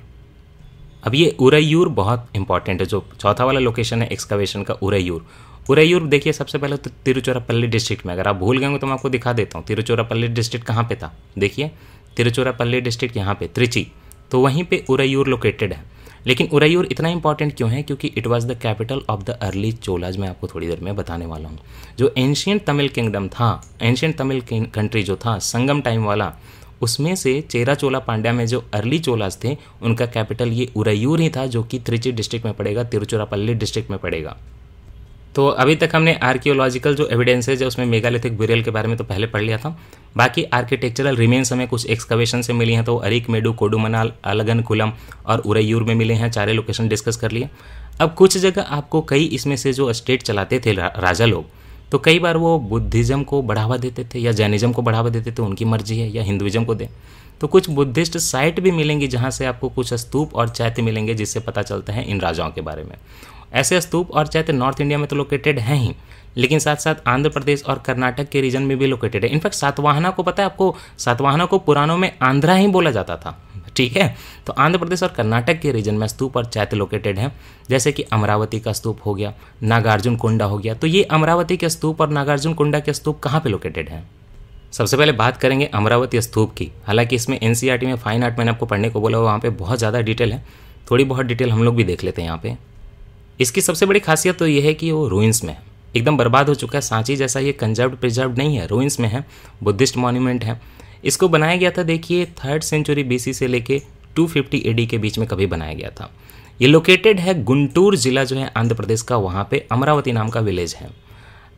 अब ये उरैयूर बहुत इंपॉर्टेंट है जो चौथा वाला लोकेशन है एक्सकवेशन का उरैयूर उरैयूर देखिए सबसे पहले तो तिरुचोरापल्ली डिस्ट्रिक्ट में अगर आप भूल गए तो मैं आपको दिखा देता हूँ तिरुचोरापल्ली डिस्ट्रिक्ट कहाँ पे था देखिए तिरुचोरापल्ली डिस्ट्रिक्ट यहाँ पे त्रिची तो वहीं पे उरैयूर लोकेटेड है लेकिन उरैयूर इतना इंपॉर्टेंट क्यों है क्योंकि it was the capital of the early Cholas मैं आपको थोड़ी देर में बताने वाला हूँ जो एंशियंट तमिल किंगडम था एंशियंट तमिल कंट्री जो था संगम टाइम वाला उसमें से चेरा चोला पांड्या में जो अर्ली चोलाज थे उनका कैपिटल ये उरैयूर ही था जो कि त्रिची डिस्ट्रिक्ट में पड़ेगा तिरुचिरापल्ली डिस्ट्रिक्ट में पड़ेगा तो अभी तक हमने आर्कियोलॉजिकल जो एविडेंसेज है उसमें मेगालिथिक बुरियल के बारे में तो पहले पढ़ लिया था बाकी आर्किटेक्चरल रिमेन्स हमें कुछ एक्सकवेशन से मिली हैं तो अरिक मेडू कोडुमनाल अलगन कुलम और उरैयूर में मिले हैं चारे लोकेशन डिस्कस कर लिए अब कुछ जगह आपको कई इसमें से जो स्टेट चलाते थे राजा लोग तो कई बार वो बुद्धिज़्म को बढ़ावा देते थे या जैनिज़्म को बढ़ावा देते थे उनकी मर्जी है या हिंदुज़्म को दें तो कुछ बुद्धिस्ट साइट भी मिलेंगी जहाँ से आपको कुछ स्तूप और चैत्य मिलेंगे जिससे पता चलता है इन राजाओं के बारे में ऐसे स्तूप और चैत्य नॉर्थ इंडिया में तो लोकेटेड हैं ही लेकिन साथ साथ आंध्र प्रदेश और कर्नाटक के रीजन में भी लोकेटेड है इनफैक्ट सातवाहना को पता है आपको सातवाहना को पुरानों में आंध्रा ही बोला जाता था ठीक है तो आंध्र प्रदेश और कर्नाटक के रीजन में स्तूप और चैत्य लोकेटेड हैं जैसे कि अमरावती का स्तूप हो गया नागार्जुन कुंडा हो गया तो ये अमरावती के स्तूप और नागार्जुन कुंडा के स्तूप कहाँ पे लोकेटेड हैं सबसे पहले बात करेंगे अमरावती स्तूप की हालांकि इसमें एन e में फाइन आर्ट मैंने आपको पढ़ने को बोला वहाँ पर बहुत ज़्यादा डिटेल है थोड़ी बहुत डिटेल हम लोग भी देख लेते हैं यहाँ पर इसकी सबसे बड़ी खासियत तो ये है कि वो रूइंस में है एकदम बर्बाद हो चुका है सांची जैसा ये कंजर्व प्रिजर्व नहीं है रूइंस में है बुद्धिस्ट मॉन्यूमेंट है इसको बनाया गया था देखिए थर्ड सेंचुरी बी से लेके टू फिफ्टी के बीच में कभी बनाया गया था ये लोकेटेड है गुंटूर जिला जो है आंध्र प्रदेश का वहाँ पे अमरावती नाम का विलेज है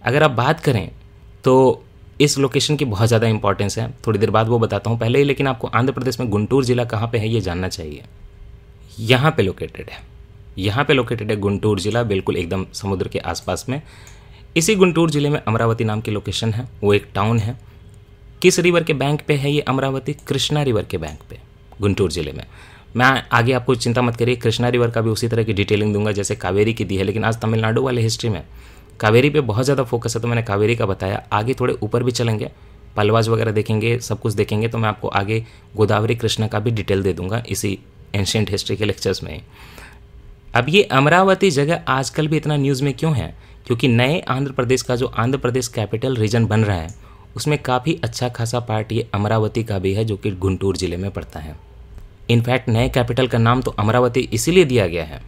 अगर आप बात करें तो इस लोकेशन की बहुत ज़्यादा इंपॉर्टेंस है थोड़ी देर बाद वो बताता हूँ पहले ही लेकिन आपको आंध्र प्रदेश में गुंटूर जिला कहाँ पे है ये जानना चाहिए यहाँ पे लोकेटेड है यहाँ पे लोकेटेड है गुंटूर ज़िला बिल्कुल एकदम समुद्र के आसपास में इसी गुंटूर ज़िले में अमरावती नाम की लोकेशन है वो एक टाउन है किस रिवर के बैंक पे है ये अमरावती कृष्णा रिवर के बैंक पे गुंटूर ज़िले में मैं आगे आपको चिंता मत करिए कृष्णा रिवर का भी उसी तरह की डिटेलिंग दूंगा जैसे कावेरी की दी है लेकिन आज तमिलनाडु वाले हिस्ट्री में कावेरी पे बहुत ज़्यादा फोकस है तो मैंने कावेरी का बताया आगे थोड़े ऊपर भी चलेंगे पलवाज वगैरह देखेंगे सब कुछ देखेंगे तो मैं आपको आगे गोदावरी कृष्णा का भी डिटेल दे दूंगा इसी एंशेंट हिस्ट्री के लेक्चर्स में अब ये अमरावती जगह आजकल भी इतना न्यूज़ में क्यों है क्योंकि नए आंध्र प्रदेश का जो आंध्र प्रदेश कैपिटल रीजन बन रहा है उसमें काफ़ी अच्छा खासा पार्ट ये अमरावती का भी है जो कि गुंटूर ज़िले में पड़ता है इनफैक्ट नए कैपिटल का नाम तो अमरावती इसीलिए दिया गया है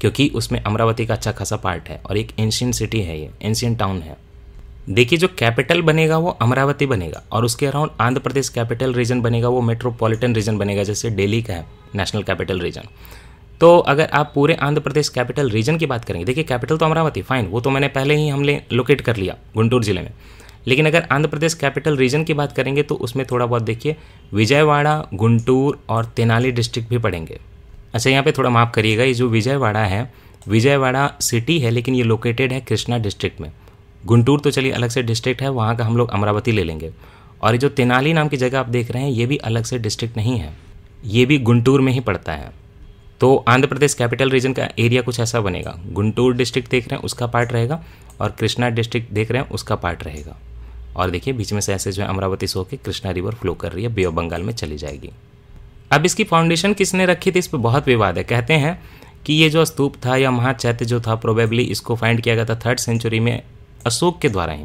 क्योंकि उसमें अमरावती का अच्छा खासा पार्ट है और एक एंशियंट सिटी है ये एंशियंट टाउन है देखिए जो कैपिटल बनेगा वो अमरावती बनेगा और उसके around Andhra Pradesh capital region बनेगा वो मेट्रोपॉलिटन रीजन बनेगा जैसे डेली का है नेशनल कैपिटल रीजन तो अगर आप पूरे आंध्र प्रदेश कैपिटल रीजन की बात करेंगे देखिए कैपिटल तो अमरावती फाइन वो तो मैंने पहले ही हमने लोकेट कर लिया गुंटूर जिले में लेकिन अगर आंध्र प्रदेश कैपिटल रीजन की बात करेंगे तो उसमें थोड़ा बहुत देखिए विजयवाड़ा गुंटूर और तेनाली डिस्ट्रिक्ट भी पड़ेंगे अच्छा यहाँ पे थोड़ा माफ़ करिएगा ये जो विजयवाड़ा है विजयवाड़ा सिटी है लेकिन ये लोकेटेड है कृष्णा डिस्ट्रिक्ट में गुंटूर तो चलिए अलग से डिस्ट्रिक्ट है वहाँ का हम लोग अमरावती ले लेंगे और ये जो तेनाली नाम की जगह आप देख रहे हैं ये भी अलग से डिस्ट्रिक्ट नहीं है ये भी गुंटूर में ही पड़ता है तो आंध्र प्रदेश कैपिटल रीजन का एरिया कुछ ऐसा बनेगा गुंटूर डिस्ट्रिक्ट देख रहे हैं उसका पार्ट रहेगा और कृष्णा डिस्ट्रिक्ट देख रहे हैं उसका पार्ट रहेगा और देखिए बीच में से ऐसे जो है अमरावती से होकर कृष्णा रिवर फ्लो कर रही है बेओ बंगाल में चली जाएगी अब इसकी फाउंडेशन किसने रखी थी इस पर बहुत विवाद है कहते हैं कि ये जो स्तूप था या महाचैत्य जो था प्रोबेबली इसको फाइंड किया गया था थर्ड सेंचुरी में अशोक के द्वारा ही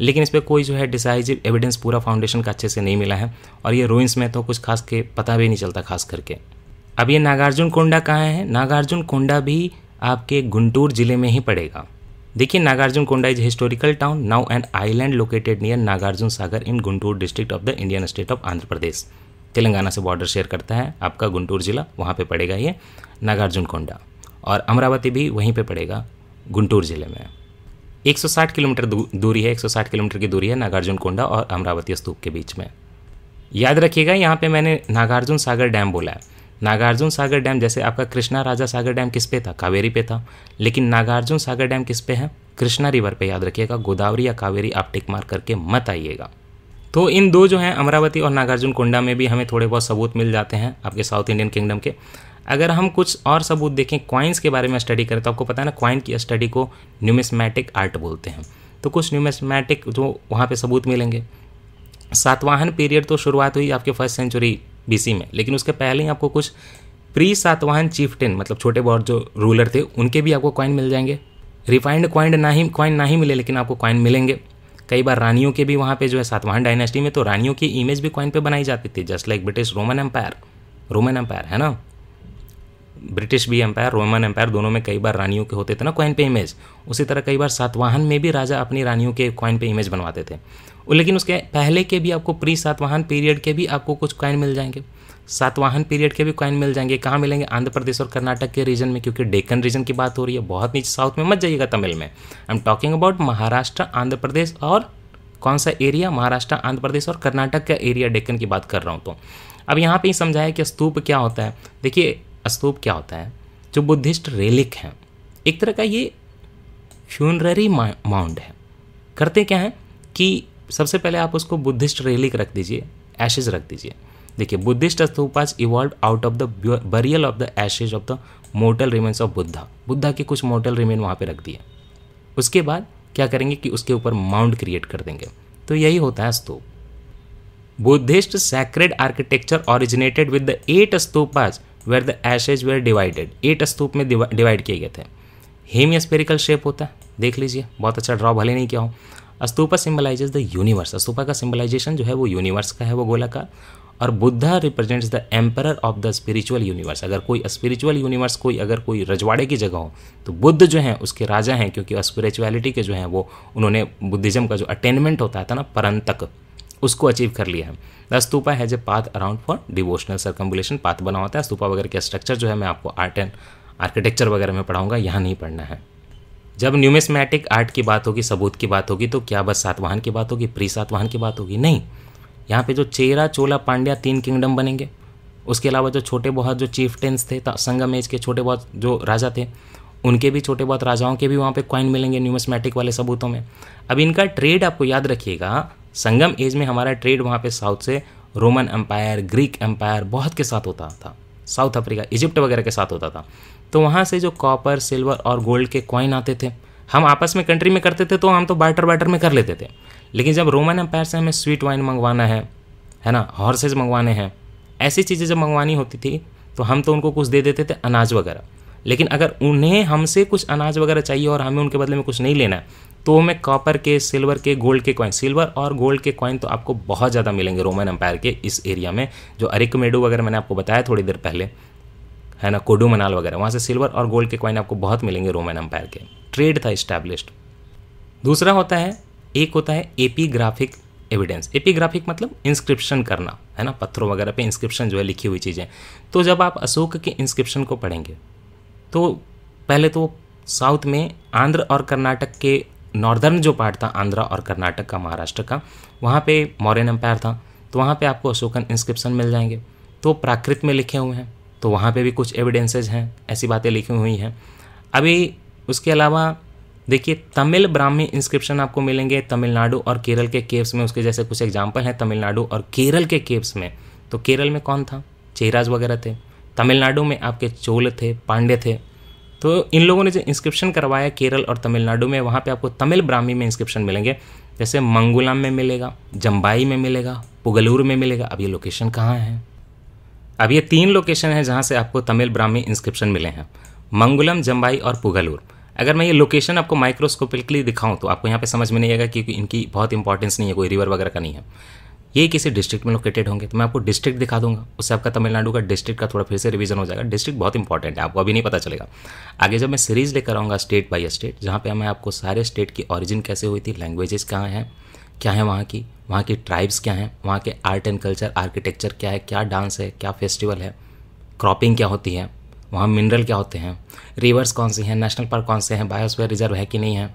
लेकिन इस पर कोई जो है डिसाइजिव एविडेंस पूरा फाउंडेशन का अच्छे से नहीं मिला है और ये रोइंस में तो कुछ खास के पता भी नहीं चलता खास करके अब ये नागार्जुन कोंडा कहाँ है नागार्जुन कोंडा भी आपके गुंटूर ज़िले में ही पड़ेगा देखिए Nagarjunakonda is historical town now an island located near Nagarjuna Sagar in Guntur district of the Indian state of Andhra Pradesh Telangana से बॉर्डर शेयर करता है आपका गुंटूर जिला वहाँ पे पड़ेगा ये नागार्जुन कोंडा और अमरावती भी वहीं पे पड़ेगा गुंटूर जिले में 160 किलोमीटर दूरी है 160 किलोमीटर की दूरी है नागार्जुन कोंडा और अमरावती स्तूप के बीच में याद रखिएगा यहाँ पे मैंने नागार्जुन सागर डैम बोला है नागार्जुन सागर डैम जैसे आपका कृष्णा राजा सागर डैम किस पे था कावेरी पे था लेकिन नागार्जुन सागर डैम किस पे है कृष्णा रिवर पे याद रखिएगा गोदावरी या कावेरी आप टिक मार करके मत आइएगा तो इन दो जो हैं अमरावती और नागार्जुन कोंडा में भी हमें थोड़े बहुत सबूत मिल जाते हैं आपके साउथ इंडियन किंगडम के अगर हम कुछ और सबूत देखें क्वाइंस के बारे में स्टडी करें तो आपको पता है ना क्वाइन की स्टडी को न्यूमिसमैटिक आर्ट बोलते हैं तो कुछ न्यूमिसमैटिक जो वहाँ पर सबूत मिलेंगे सातवाहन पीरियड तो शुरुआत हुई आपके फर्स्ट सेंचुरी बीसी में लेकिन उसके पहले ही आपको कुछ प्री सातवाहन चीफटेन मतलब छोटे बहुत जो रूलर थे उनके भी आपको कॉइन मिल जाएंगे रिफाइंड कॉइन ना ही कॉइन ना ही मिले लेकिन आपको कॉइन मिलेंगे कई बार रानियों के भी वहाँ पे जो है सातवाहन डायनेस्टी में तो रानियों की इमेज भी कॉइन पे बनाई जाती थी just like British Roman empire Roman empire है ना ब्रिटिश भी एम्पायर रोमन एम्पायर दोनों में कई बार रानियों के होते थे ना कॉइन पे इमेज उसी तरह कई बार सातवाहन में भी राजा अपनी रानियों के कॉइन पे इमेज बनवाते थे लेकिन उसके पहले के भी आपको प्री सातवाहन पीरियड के भी आपको कुछ कॉइन मिल जाएंगे सातवाहन पीरियड के भी कॉइन मिल जाएंगे कहाँ मिलेंगे आंध्र प्रदेश और कर्नाटक के रीजन में क्योंकि डेक्कन रीजन की बात हो रही है बहुत नीचे साउथ में मत जाइएगा तमिल में I am talking about Maharashtra Andhra Pradesh और कौन सा एरिया महाराष्ट्र आंध्र प्रदेश और कर्नाटक का एरिया डेक्कन की बात कर रहा हूँ तो अब यहाँ पे ही समझाया कि स्तूप क्या होता है देखिए स्तूप क्या होता है जो बुद्धिस्ट रेलिक हैं एक तरह का ये फ्यूनररी माउंड है करते क्या है कि सबसे पहले आप उसको बुद्धिस्ट रेलिक रख दीजिए एशेज रख दीजिए देखिए Buddhist stupas evolve out of the burial of the ashes of the mortal remains of Buddha Buddha के कुछ मोटल रिमेन वहाँ पर रख दिए उसके बाद क्या करेंगे कि उसके ऊपर माउंट क्रिएट कर देंगे तो यही होता है stupa Buddhist sacred architecture originated with the eight stupas where the ashes were divided eight stupa में डिवाइड किए गए थे हेमियस्पेरिकल शेप होता है देख लीजिए बहुत अच्छा ड्रॉ भले नहीं किया हो a stupa symbolises the universe a stupa का सिम्बलाइजेशन जो है वो यूनिवर्स का है वो गोला का और Buddha represents the emperor of the spiritual universe अगर कोई स्पिरिचुअल यूनिवर्स कोई अगर कोई रजवाड़े की जगह हो तो बुद्ध जो हैं उसके राजा हैं क्योंकि स्पिरिचुअलिटी के जो हैं वो उन्होंने बुद्धिज्म का जो अटेनमेंट होता था ना परंतक तक उसको अचीव कर लिया है the stupa has a path around for devotional circumambulation path बना होता है अस्तूपा वगैरह का स्ट्रक्चर जो है मैं आपको आर्ट एंड आर्किटेक्चर वगैरह में पढ़ाऊंगा यहाँ नहीं पढ़ना है जब न्यूमिसमैटिक आर्ट की बात होगी सबूत की बात होगी तो क्या बस सातवाहन की बात होगी प्री सातवाहन की बात होगी नहीं यहाँ पे जो चेरा चोला पांड्या तीन किंगडम बनेंगे उसके अलावा जो छोटे बहुत जो चीफटेंस थे संगम एज के छोटे बहुत जो राजा थे उनके भी छोटे बहुत राजाओं के भी वहाँ पे क्वाइन मिलेंगे न्यूमिसमैटिक वाले सबूतों में अब इनका ट्रेड आपको याद रखिएगा संगम एज में हमारा ट्रेड वहाँ पे साउथ से रोमन एम्पायर ग्रीक एम्पायर बहुत के साथ होता था साउथ अफ्रीका इजिप्ट वगैरह के साथ होता था तो वहाँ से जो कॉपर सिल्वर और गोल्ड के कॉइन आते थे हम आपस में कंट्री में करते थे तो हम तो बार्टर वाटर में कर लेते थे लेकिन जब रोमन एम्पायर से हमें स्वीट वाइन मंगवाना है है ना हॉर्सेज मंगवाने हैं ऐसी चीज़ें जब मंगवानी होती थी तो हम तो उनको कुछ दे देते थे अनाज वगैरह लेकिन अगर उन्हें हमसे कुछ अनाज वगैरह चाहिए और हमें उनके बदले में कुछ नहीं लेना है तो हमें कॉपर के सिल्वर के गोल्ड के कॉइन सिल्वर और गोल्ड के कॉइन तो आपको बहुत ज़्यादा मिलेंगे रोमन एम्पायर के इस एरिया में जो अरिकमेडो वगैरह मैंने आपको बताया थोड़ी देर पहले है ना कोडू मनाल वगैरह वहाँ से सिल्वर और गोल्ड के कॉइन आपको बहुत मिलेंगे रोमन एम्पायर के ट्रेड था इस्टेब्लिश्ड दूसरा होता है एक होता है एपीग्राफिक एविडेंस एपीग्राफिक मतलब इंस्क्रिप्शन करना है ना पत्थरों वगैरह पे इंस्क्रिप्शन जो है लिखी हुई चीज़ें तो जब आप अशोक के इंस्क्रिप्शन को पढ़ेंगे तो पहले तो साउथ में आंध्र और कर्नाटक के नॉर्दर्न जो पार्ट था आंध्रा और कर्नाटक का महाराष्ट्र का वहाँ पे मॉरन एम्पायर था तो वहाँ पे आपको अशोकन इंस्क्रिप्शन मिल जाएंगे तो प्राकृत में लिखे हुए हैं तो वहाँ पे भी कुछ एविडेंसेज हैं ऐसी बातें लिखी हुई हैं अभी उसके अलावा देखिए तमिल ब्राह्मी इंस्क्रिप्शन आपको मिलेंगे तमिलनाडु और केरल के केव्स में उसके जैसे कुछ एग्जाम्पल हैं तमिलनाडु और केरल के केव्स में तो केरल में कौन था चेराज वगैरह थे तमिलनाडु में आपके चोल थे पांडे थे तो इन लोगों ने जो इंस्क्रिप्शन करवाया केरल और तमिलनाडु में वहाँ पे आपको तमिल ब्राह्मी में इंस्क्रिप्शन मिलेंगे जैसे मंगुलम में मिलेगा जम्बाई में मिलेगा पुगलूर में मिलेगा अब ये लोकेशन कहाँ है अब ये तीन लोकेशन है जहाँ से आपको तमिल ब्राह्मी इंस्क्रिप्शन मिले हैं मंगुलम जम्बाई और पुगलूर अगर मैं ये लोकेशन आपको माइक्रोस्कोपिकली दिखाऊं तो आपको यहाँ पे समझ में नहीं आएगा क्योंकि इनकी बहुत इंपॉर्टेंस नहीं है कोई रिवर वगैरह का नहीं है ये किसी डिस्ट्रिक्ट में लोकेटेड होंगे तो मैं आपको डिस्ट्रिक्ट दिखा दूंगा उससे आपका तमिलनाडु का डिस्ट्रिक्ट का थोड़ा फिर से रिवीजन हो जाएगा डिस्ट्रिक्ट बहुत इंपॉर्टेंट है आपको अभी नहीं पता चलेगा आगे जब मैं सीरीज लेकर आऊँगा स्टेट बाई स्टेट जहाँ पर मैं आपको सारे स्टेट की ऑरिजिन कैसे हुई थी लैंग्वेजेस कहाँ हैं क्या है वहाँ की वहाँ की ट्राइब्स क्या हैं वहाँ के आर्ट एंड कल्चर आर्किटेक्चर क्या है क्या डांस है क्या फेस्टिवल है क्रॉपिंग क्या होती है वहाँ मिनरल क्या होते हैं रिवर्स कौन सी हैं नेशनल पार्क कौन से हैं बायोस्फीयर रिजर्व है कि नहीं है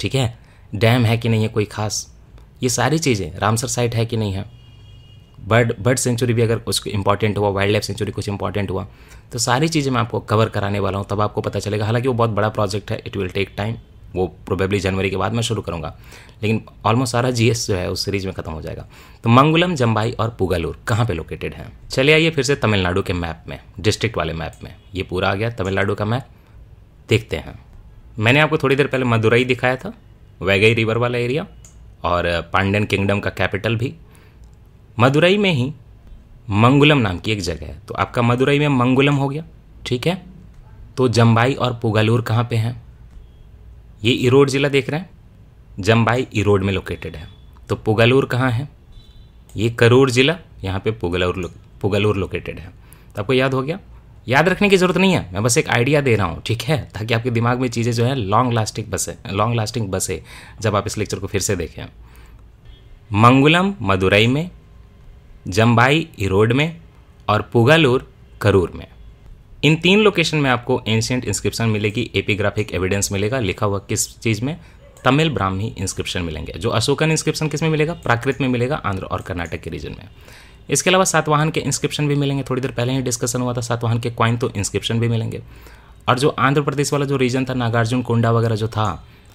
ठीक है डैम है कि नहीं है कोई खास ये सारी चीज़ें रामसर साइट है कि नहीं है बर्ड बर्ड सेंचुरी भी अगर कुछ इंपॉर्टेंट हुआ वाइल्ड लाइफ सेंचुरी कुछ इंपॉर्टेंट हुआ तो सारी चीज़ें मैं आपको कवर कराने वाला हूँ तब आपको पता चलेगा हालांकि वो बहुत बड़ा प्रोजेक्ट है इट विल टेक टाइम वो प्रोबेबली जनवरी के बाद मैं शुरू करूँगा लेकिन ऑलमोस्ट सारा जी जो है उस सीरीज में खत्म हो जाएगा तो मंगुलम जम्बाई और पुगलूर कहाँ पे लोकेटेड हैं चले आइए फिर से तमिलनाडु के मैप में डिस्ट्रिक्ट वाले मैप में ये पूरा आ गया तमिलनाडु का मैप देखते हैं मैंने आपको थोड़ी देर पहले मदुरई दिखाया था वैगई रिवर वाला एरिया और पांड्यन किंगडम का कैपिटल भी मदुरई में ही मंगुलम नाम की एक जगह है तो आपका मदुरई में मंगुलम हो गया ठीक है तो जम्बाई और पुगलूर कहाँ पे हैं ये इरोड ज़िला देख रहे हैं जम्बाई इरोड में लोकेटेड है तो पुगलूर कहाँ है ये करूर ज़िला यहाँ पे पुगलूर लो, पुगलूर लोकेटेड है तो आपको याद हो गया याद रखने की ज़रूरत नहीं है मैं बस एक आइडिया दे रहा हूँ ठीक है ताकि आपके दिमाग में चीज़ें जो है लॉन्ग लास्टिंग बसे लॉन्ग लास्टिंग बसे जब आप इस लेक्चर को फिर से देखें मंगुलम मदुरई में जम्बाई इरोड में और पुगलूर करूर में इन तीन लोकेशन में आपको एंशियंट इंस्क्रिप्शन मिलेगी एपिग्राफिक एविडेंस मिलेगा लिखा हुआ किस चीज़ में तमिल ब्राह्मी इंस्क्रिप्शन मिलेंगे जो अशोकन इंस्क्रिप्शन किस में मिलेगा प्राकृत में मिलेगा आंध्र और कर्नाटक के रीजन में इसके अलावा सातवाहन के इंस्क्रिप्शन भी मिलेंगे थोड़ी देर पहले ही डिस्कशन हुआ था सातवाहन के क्वाइन तो इंस्क्रिप्शन भी मिलेंगे और जो आंध्र प्रदेश वाला जो रीजन था नागार्जुन कोंडा वगैरह जो था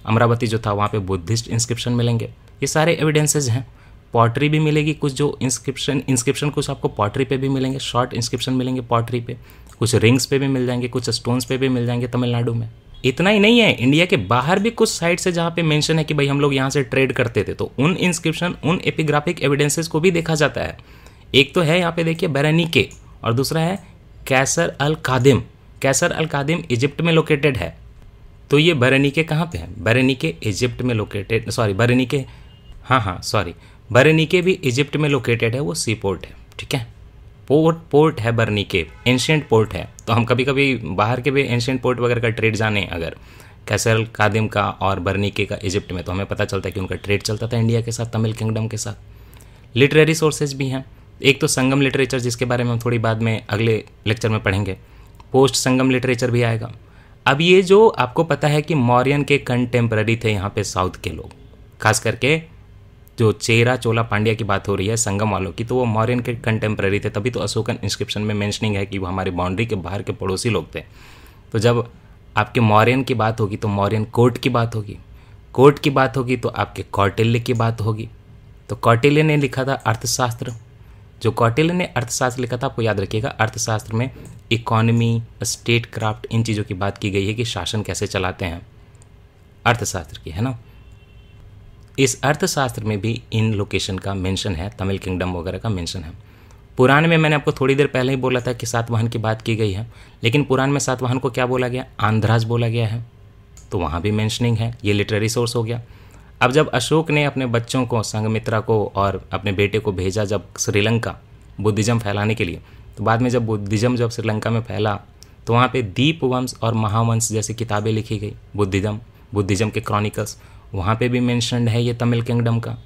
अमरावती जो था वहाँ पे बुद्धिस्ट इंस्क्रिप्शन मिलेंगे ये सारे एविडेंसेज हैं पॉटरी भी मिलेगी कुछ जो इंस्क्रिप्शन इंस्क्रिप्शन कुछ आपको पॉटरी पे भी मिलेंगे शॉर्ट इंस्क्रिप्शन मिलेंगे पॉटरी पे कुछ रिंग्स पे भी मिल जाएंगे कुछ स्टोन्स पे भी मिल जाएंगे तमिलनाडु में इतना ही नहीं है इंडिया के बाहर भी कुछ साइट्स से जहाँ पे मेंशन है कि भाई हम लोग यहाँ से ट्रेड करते थे तो उन इंस्क्रिप्शन उन एपिग्राफिक एविडेंसेस को भी देखा जाता है एक तो है यहाँ पे देखिए बैरानी के और दूसरा है कैसर अल कादिम कैसर अल कादिम इजिप्ट में लोकेटेड है तो ये बरनी के कहाँ पे है बरनी के इजिप्ट में लोकेटेड सॉरी बरनी के हाँ हाँ सॉरी बरनी के भी इजिप्ट में लोकेटेड है वो सी पोर्ट है ठीक है पोर्ट पोर्ट है बर्नी के एंशियंट पोर्ट है तो हम कभी कभी बाहर के भी एंशियंट पोर्ट वगैरह का ट्रेड जाने अगर कैसल कादिम का और बर्निके का इजिप्ट में तो हमें पता चलता है कि उनका ट्रेड चलता था इंडिया के साथ तमिल किंगडम के साथ लिटरेरी सोर्सेज भी हैं एक तो संगम लिटरेचर जिसके बारे में हम थोड़ी बाद में अगले लेक्चर में पढ़ेंगे पोस्ट संगम लिटरेचर भी आएगा अब ये जो आपको पता है कि मौर्यन के कंटेम्प्रेरी थे यहाँ पे साउथ के लोग खास करके जो चेरा चोला पांड्या की बात हो रही है संगम वालों की तो वो मौर्यन के कंटेम्प्रेरी थे तभी तो अशोकन इंस्क्रिप्शन में मैंशनिंग है कि वो हमारे बाउंड्री के बाहर के पड़ोसी लोग थे तो जब आपके मौर्यन की बात होगी तो मौर्यन कोर्ट की बात होगी कोर्ट की बात होगी तो आपके कौटिल्य की बात होगी तो कौटिल्य ने लिखा था अर्थशास्त्र जो कौटिल्य ने अर्थशास्त्र लिखा था आपको याद रखिएगा अर्थशास्त्र में इकोनॉमी स्टेट क्राफ्ट इन चीज़ों की बात की गई है कि शासन कैसे चलाते हैं अर्थशास्त्र की है ना इस अर्थशास्त्र में भी इन लोकेशन का मेंशन है तमिल किंगडम वगैरह का मेंशन है पुराण में मैंने आपको थोड़ी देर पहले ही बोला था कि सातवाहन की बात की गई है लेकिन पुराण में सातवाहन को क्या बोला गया आंध्राज बोला गया है तो वहाँ भी मैंशनिंग है ये लिटरेरी सोर्स हो गया अब जब अशोक ने अपने बच्चों को संगमित्रा को और अपने बेटे को भेजा जब श्रीलंका बुद्धिज़्म फैलाने के लिए तो बाद में जब बुद्धिज़्म जब श्रीलंका में फैला तो वहाँ पे दीप वंश और महावंश जैसी किताबें लिखी गई बुद्धिज़्म बुद्धिज़्म के क्रॉनिकल्स वहाँ पे भी मैंशनड है ये तमिल किंगडम का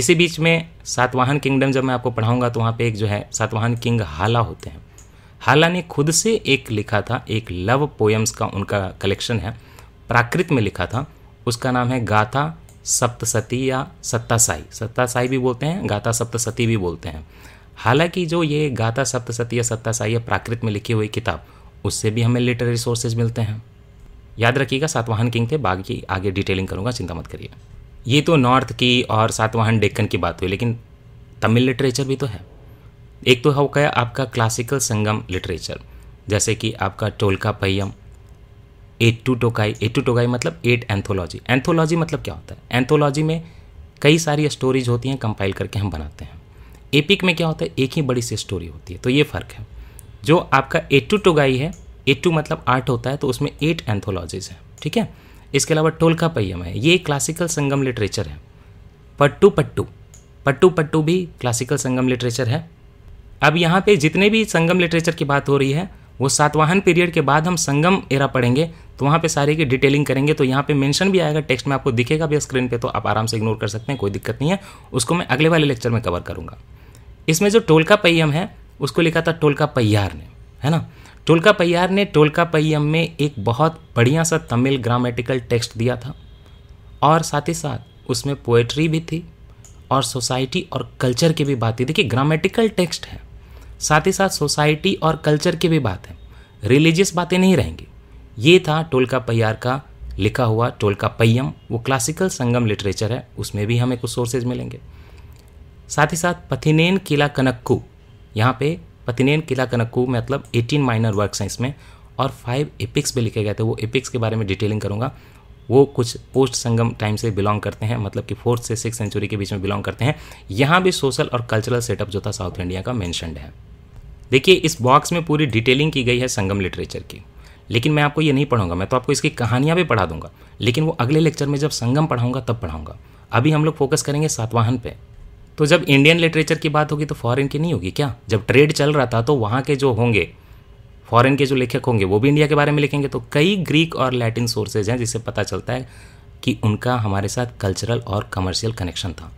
इसी बीच में सातवाहन किंगडम जब मैं आपको पढ़ाऊँगा तो वहाँ पे एक जो है सातवाहन किंग हाला होते हैं हाला ने खुद से एक लिखा था एक लव पोएम्स का उनका कलेक्शन है प्राकृत में लिखा था उसका नाम है गाथा सप्तसती या सत्तासाई सत्तासाई भी बोलते हैं गाथा सप्तसती भी बोलते हैं हालांकि जो ये गाथा सप्तसती या सत्तासाई या प्राकृत में लिखी हुई किताब उससे भी हमें लिटरेरी सोर्सेज मिलते हैं याद रखिएगा सातवाहन किंग थे बाकी आगे डिटेलिंग करूँगा चिंता मत करिए ये तो नॉर्थ की और सातवाहन डेक्कन की बात हुई लेकिन तमिल लिटरेचर भी तो है एक तो हो गया आपका क्लासिकल संगम लिटरेचर जैसे कि आपका टोलका Ettuthokai Tuthokai मतलब एट एंथोलॉजी एंथोलॉजी मतलब क्या होता है एंथोलॉजी में कई सारी स्टोरीज होती हैं कंपाइल करके हम बनाते हैं एपिक में क्या होता है एक ही बड़ी सी स्टोरी होती है तो ये फ़र्क है जो आपका टू टोगाई है एट टू मतलब आठ होता है तो उसमें एट एंथोलॉजीज हैं ठीक है इसके अलावा टोलका पैयम है ये क्लासिकल संगम लिटरेचर है पट्टू पट्टू पट्टू पट्टू भी क्लासिकल संगम लिटरेचर है अब यहाँ पे जितने भी संगम लिटरेचर की बात हो रही है वो सातवाहन पीरियड के बाद हम संगम एरा पढ़ेंगे तो वहाँ पे सारे की डिटेलिंग करेंगे तो यहाँ पे मेंशन भी आएगा टेक्स्ट में आपको दिखेगा भी स्क्रीन पे तो आप आराम से इग्नोर कर सकते हैं कोई दिक्कत नहीं है उसको मैं अगले वाले लेक्चर में कवर करूँगा इसमें जो टोलका पैयम है उसको लिखा था टोलका पैयार ने है ना टोलका पैयार ने टोलका पैयम में एक बहुत बढ़िया सा तमिल ग्रामेटिकल टेक्स्ट दिया था और साथ ही साथ उसमें पोएट्री भी थी और सोसाइटी और कल्चर की भी बात थी देखिए ग्रामेटिकल टेक्स्ट है साथ ही साथ सोसाइटी और कल्चर की भी बात है रिलीजियस बातें नहीं रहेंगी ये था टोलका पैयार का लिखा हुआ टोलका पैयम वो क्लासिकल संगम लिटरेचर है उसमें भी हमें कुछ सोर्सेज मिलेंगे साथ ही साथ पथिनेन किला कनक्कू यहाँ पे पतिनेन किला कनकू मतलब एटीन माइनर वर्क्स हैं इसमें और फाइव एपिक्स भी लिखे गए थे वो एपिक्स के बारे में डिटेलिंग करूँगा वो कुछ पोस्ट संगम टाइम से बिलोंग करते हैं मतलब कि फोर्थ से सिक्स सेंचुरी के बीच में बिलोंग करते हैं यहाँ भी सोशल और कल्चरल सेटअप जो था साउथ इंडिया का मैंशनड है देखिए इस बॉक्स में पूरी डिटेलिंग की गई है संगम लिटरेचर की लेकिन मैं आपको ये नहीं पढ़ूंगा मैं तो आपको इसकी कहानियाँ भी पढ़ा दूंगा लेकिन वो अगले लेक्चर में जब संगम पढ़ाऊंगा तब पढ़ाऊंगा अभी हम लोग फोकस करेंगे सातवाहन पे तो जब इंडियन लिटरेचर की बात होगी तो फॉरेन की नहीं होगी क्या जब ट्रेड चल रहा था तो वहाँ के जो होंगे फॉरेन के जो लेखक होंगे वो भी इंडिया के बारे में लिखेंगे तो कई ग्रीक और लैटिन सोर्सेज हैं जिससे पता चलता है कि उनका हमारे साथ कल्चरल और कमर्शियल कनेक्शन था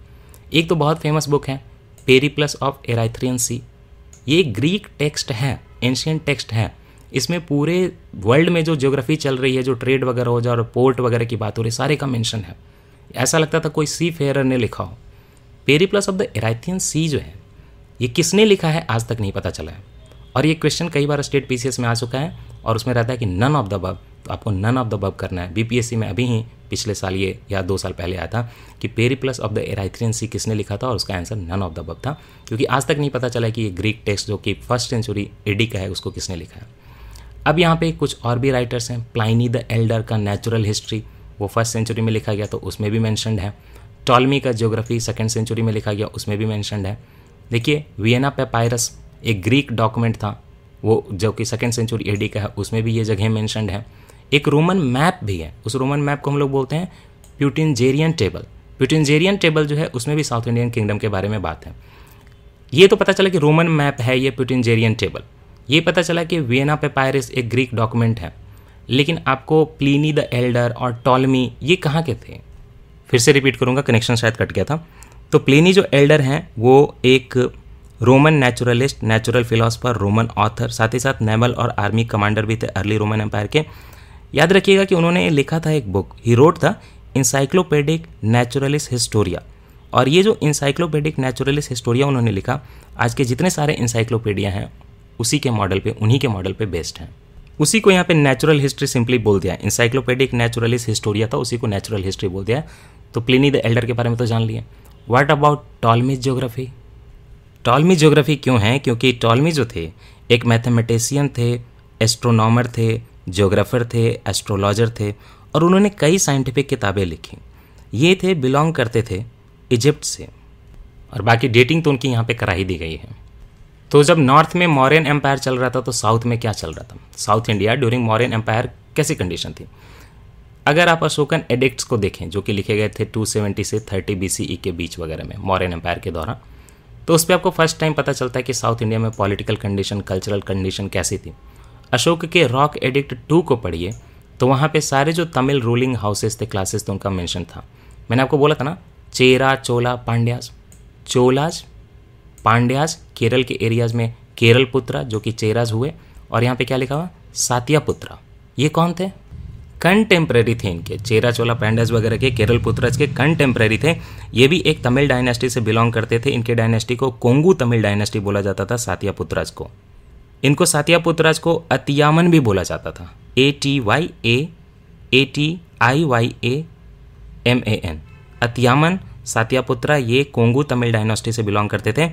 एक तो बहुत फेमस बुक है Periplus of Erythraean Sea ये ग्रीक टेक्स्ट है एंशियन टेक्स्ट है इसमें पूरे वर्ल्ड में जो ज्योग्राफी चल रही है जो ट्रेड वगैरह हो जाए और पोर्ट वगैरह की बात हो रही है सारे का मेंशन है ऐसा लगता था कोई सी फेयर ने लिखा हो plus of the Erythraean Sea जो है ये किसने लिखा है आज तक नहीं पता चला है और ये क्वेश्चन कई बार स्टेट पी में आ चुका है और उसमें रहता है कि नन ऑफ द बब तो आपको नन ऑफ द बब करना है बीपीएससी में अभी ही पिछले साल ये या दो साल पहले आया था कि Periplus of the Erythraean Sea किसने लिखा था और उसका आंसर नन ऑफ द बब था क्योंकि आज तक नहीं पता चला कि ये ग्रीक टेक्स्ट जो कि फर्स्ट सेंचुरी एडी का है उसको किसने लिखा है अब यहाँ पे कुछ और भी राइटर्स हैं प्लाइनी द एल्डर का नेचुरल हिस्ट्री वो फर्स्ट सेंचुरी में लिखा गया तो उसमें भी मैंशनड है टॉलमी का ज्योग्राफी सेकेंड सेंचुरी में लिखा गया उसमें भी मैंशनड है देखिए वियना पेपायरस एक ग्रीक डॉक्यूमेंट था वो जो कि सेकेंड सेंचुरी एडी का है उसमें भी ये जगह मैंशनड है एक रोमन मैप भी है उस रोमन मैप को हम लोग बोलते हैं प्यूटिनजेरियन टेबल प्यूटिनजेरियन टेबल जो है उसमें भी साउथ इंडियन किंगडम के बारे में बात है ये तो पता चला कि रोमन मैप है ये प्यूटिनजेरियन टेबल ये पता चला कि वियना पेपायरस एक ग्रीक डॉक्यूमेंट है लेकिन आपको प्लीनी द एल्डर और टॉलमी ये कहाँ के थे फिर से रिपीट करूँगा कनेक्शन शायद कट गया था तो प्लेनी जो एल्डर हैं वो एक Roman naturalist natural philosopher Roman author साथ ही साथ नेवल और आर्मी कमांडर भी थे अर्ली रोमन एम्पायर के याद रखिएगा कि उन्होंने लिखा था एक बुक ही रोड था इंसाइक्लोपेडिक नेचुरलिस्ट हिस्टोरिया और ये जो इंसाइक्लोपेडिक नेचुरलिस्ट हिस्टोरिया उन्होंने लिखा आज के जितने सारे इंसाइक्लोपीडिया हैं उसी के मॉडल पे उन्हीं के मॉडल पे बेस्ड हैं उसी को यहाँ पे नेचुरल हिस्ट्री सिंपली बोल दिया इंसाइक्लोपेडिक नेचुरलिस्ट हिस्टोरिया था उसी को नेचुरल हिस्ट्री बोल दिया तो प्लिनी द एल्डर के बारे में तो जान लिए what about Ptolemy geography Ptolemy geography क्यों है क्योंकि टॉलमी जो थे एक मैथमेटिशियन थे एस्ट्रोनॉमर थे जोग्राफर थे एस्ट्रोलॉजर थे और उन्होंने कई साइंटिफिक किताबें लिखी ये थे बिलोंग करते थे इजिप्ट से और बाकी डेटिंग तो उनकी यहाँ पे करा ही दी गई है तो जब नॉर्थ में मॉरियन एम्पायर चल रहा था तो साउथ में क्या चल रहा था south India during Mauryan empire कैसी कंडीशन थी अगर आप अशोकन एडिक्ट को देखें जो कि लिखे गए थे 270 से 30 बीसीई e के बीच वगैरह में मॉरन एम्पायर के दौरान तो उस पर आपको फर्स्ट टाइम पता चलता है कि साउथ इंडिया में पॉलिटिकल कंडीशन कल्चरल कंडीशन कैसी थी अशोक के रॉक एडिक्ट टू को पढ़िए तो वहाँ पे सारे जो तमिल रूलिंग हाउसेस थे क्लासेस थे उनका मेंशन था मैंने आपको बोला था ना चेरा चोला पांड्याज चोलाज पांड्याज केरल के एरियाज में केरल पुत्रा जो कि चेराज हुए और यहाँ पे क्या लिखा हुआ सातिया पुत्रा ये कौन थे कंटेम्प्रेरी थे इनके चेरा चोला पैंडस वगैरह के केरल पुत्रज के कंटेम्प्रेरी थे ये भी एक तमिल डायनेस्टी से बिलोंग करते थे इनके डायनेस्टी को कोंगू तमिल डायनेस्टी बोला जाता था सातिया पुत्रज को इनको सातिया पुत्रज को अतियामन भी बोला जाता था A T Y A A T I Y A M A N Atiyaman Satiyaputra ये कोंगू तमिल डायनेस्टी से बिलोंग करते थे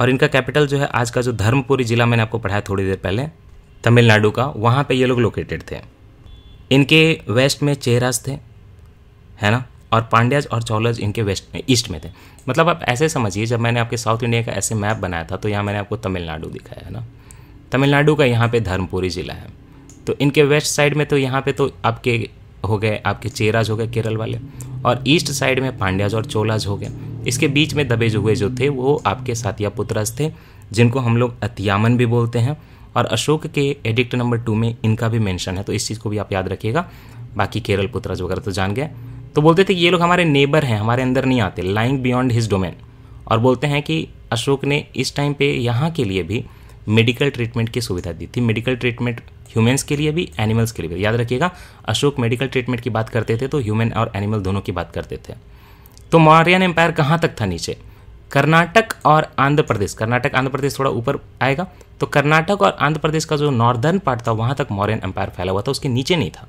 और इनका कैपिटल जो है आज का जो धर्मपुरी जिला मैंने आपको पढ़ाया थोड़ी देर पहले तमिलनाडु का वहाँ पे ये लोग लोकेटेड थे इनके वेस्ट में चेहराज थे है ना और पांड्याज और चौलज इनके वेस्ट में ईस्ट में थे मतलब आप ऐसे समझिए जब मैंने आपके साउथ इंडिया का ऐसे मैप बनाया था तो यहाँ मैंने आपको तमिलनाडु दिखाया है ना तमिलनाडु का यहाँ पे धर्मपुरी ज़िला है तो इनके वेस्ट साइड में तो यहाँ पे तो आपके हो गए आपके चेराज हो गए केरल वाले और ईस्ट साइड में पांड्याज और चोलाज हो गए इसके बीच में दबे हुए जो थे वो आपके सातिया पुत्रज थे जिनको हम लोग अतियामन भी बोलते हैं और अशोक के एडिक्ट नंबर टू में इनका भी मेंशन है तो इस चीज़ को भी आप याद रखिएगा बाकी केरल पुत्राज वगैरह तो जान गए तो बोलते थे कि ये लोग हमारे नेबर हैं हमारे अंदर नहीं आते लाइंग बियॉन्ड हिज डोमेन और बोलते हैं कि अशोक ने इस टाइम पे यहाँ के लिए भी मेडिकल ट्रीटमेंट की सुविधा दी थी मेडिकल ट्रीटमेंट ह्यूमन्स के लिए भी एनिमल्स के लिए भी याद रखिएगा अशोक मेडिकल ट्रीटमेंट की बात करते थे तो ह्यूमन और एनिमल दोनों की बात करते थे तो मौर्यन एम्पायर कहाँ तक था नीचे कर्नाटक और आंध्र प्रदेश कर्नाटक आंध्र प्रदेश थोड़ा ऊपर आएगा तो कर्नाटक और आंध्र प्रदेश का जो नॉर्दर्न पार्ट था वहाँ तक मौर्यन एम्पायर फैला हुआ था उसके नीचे नहीं था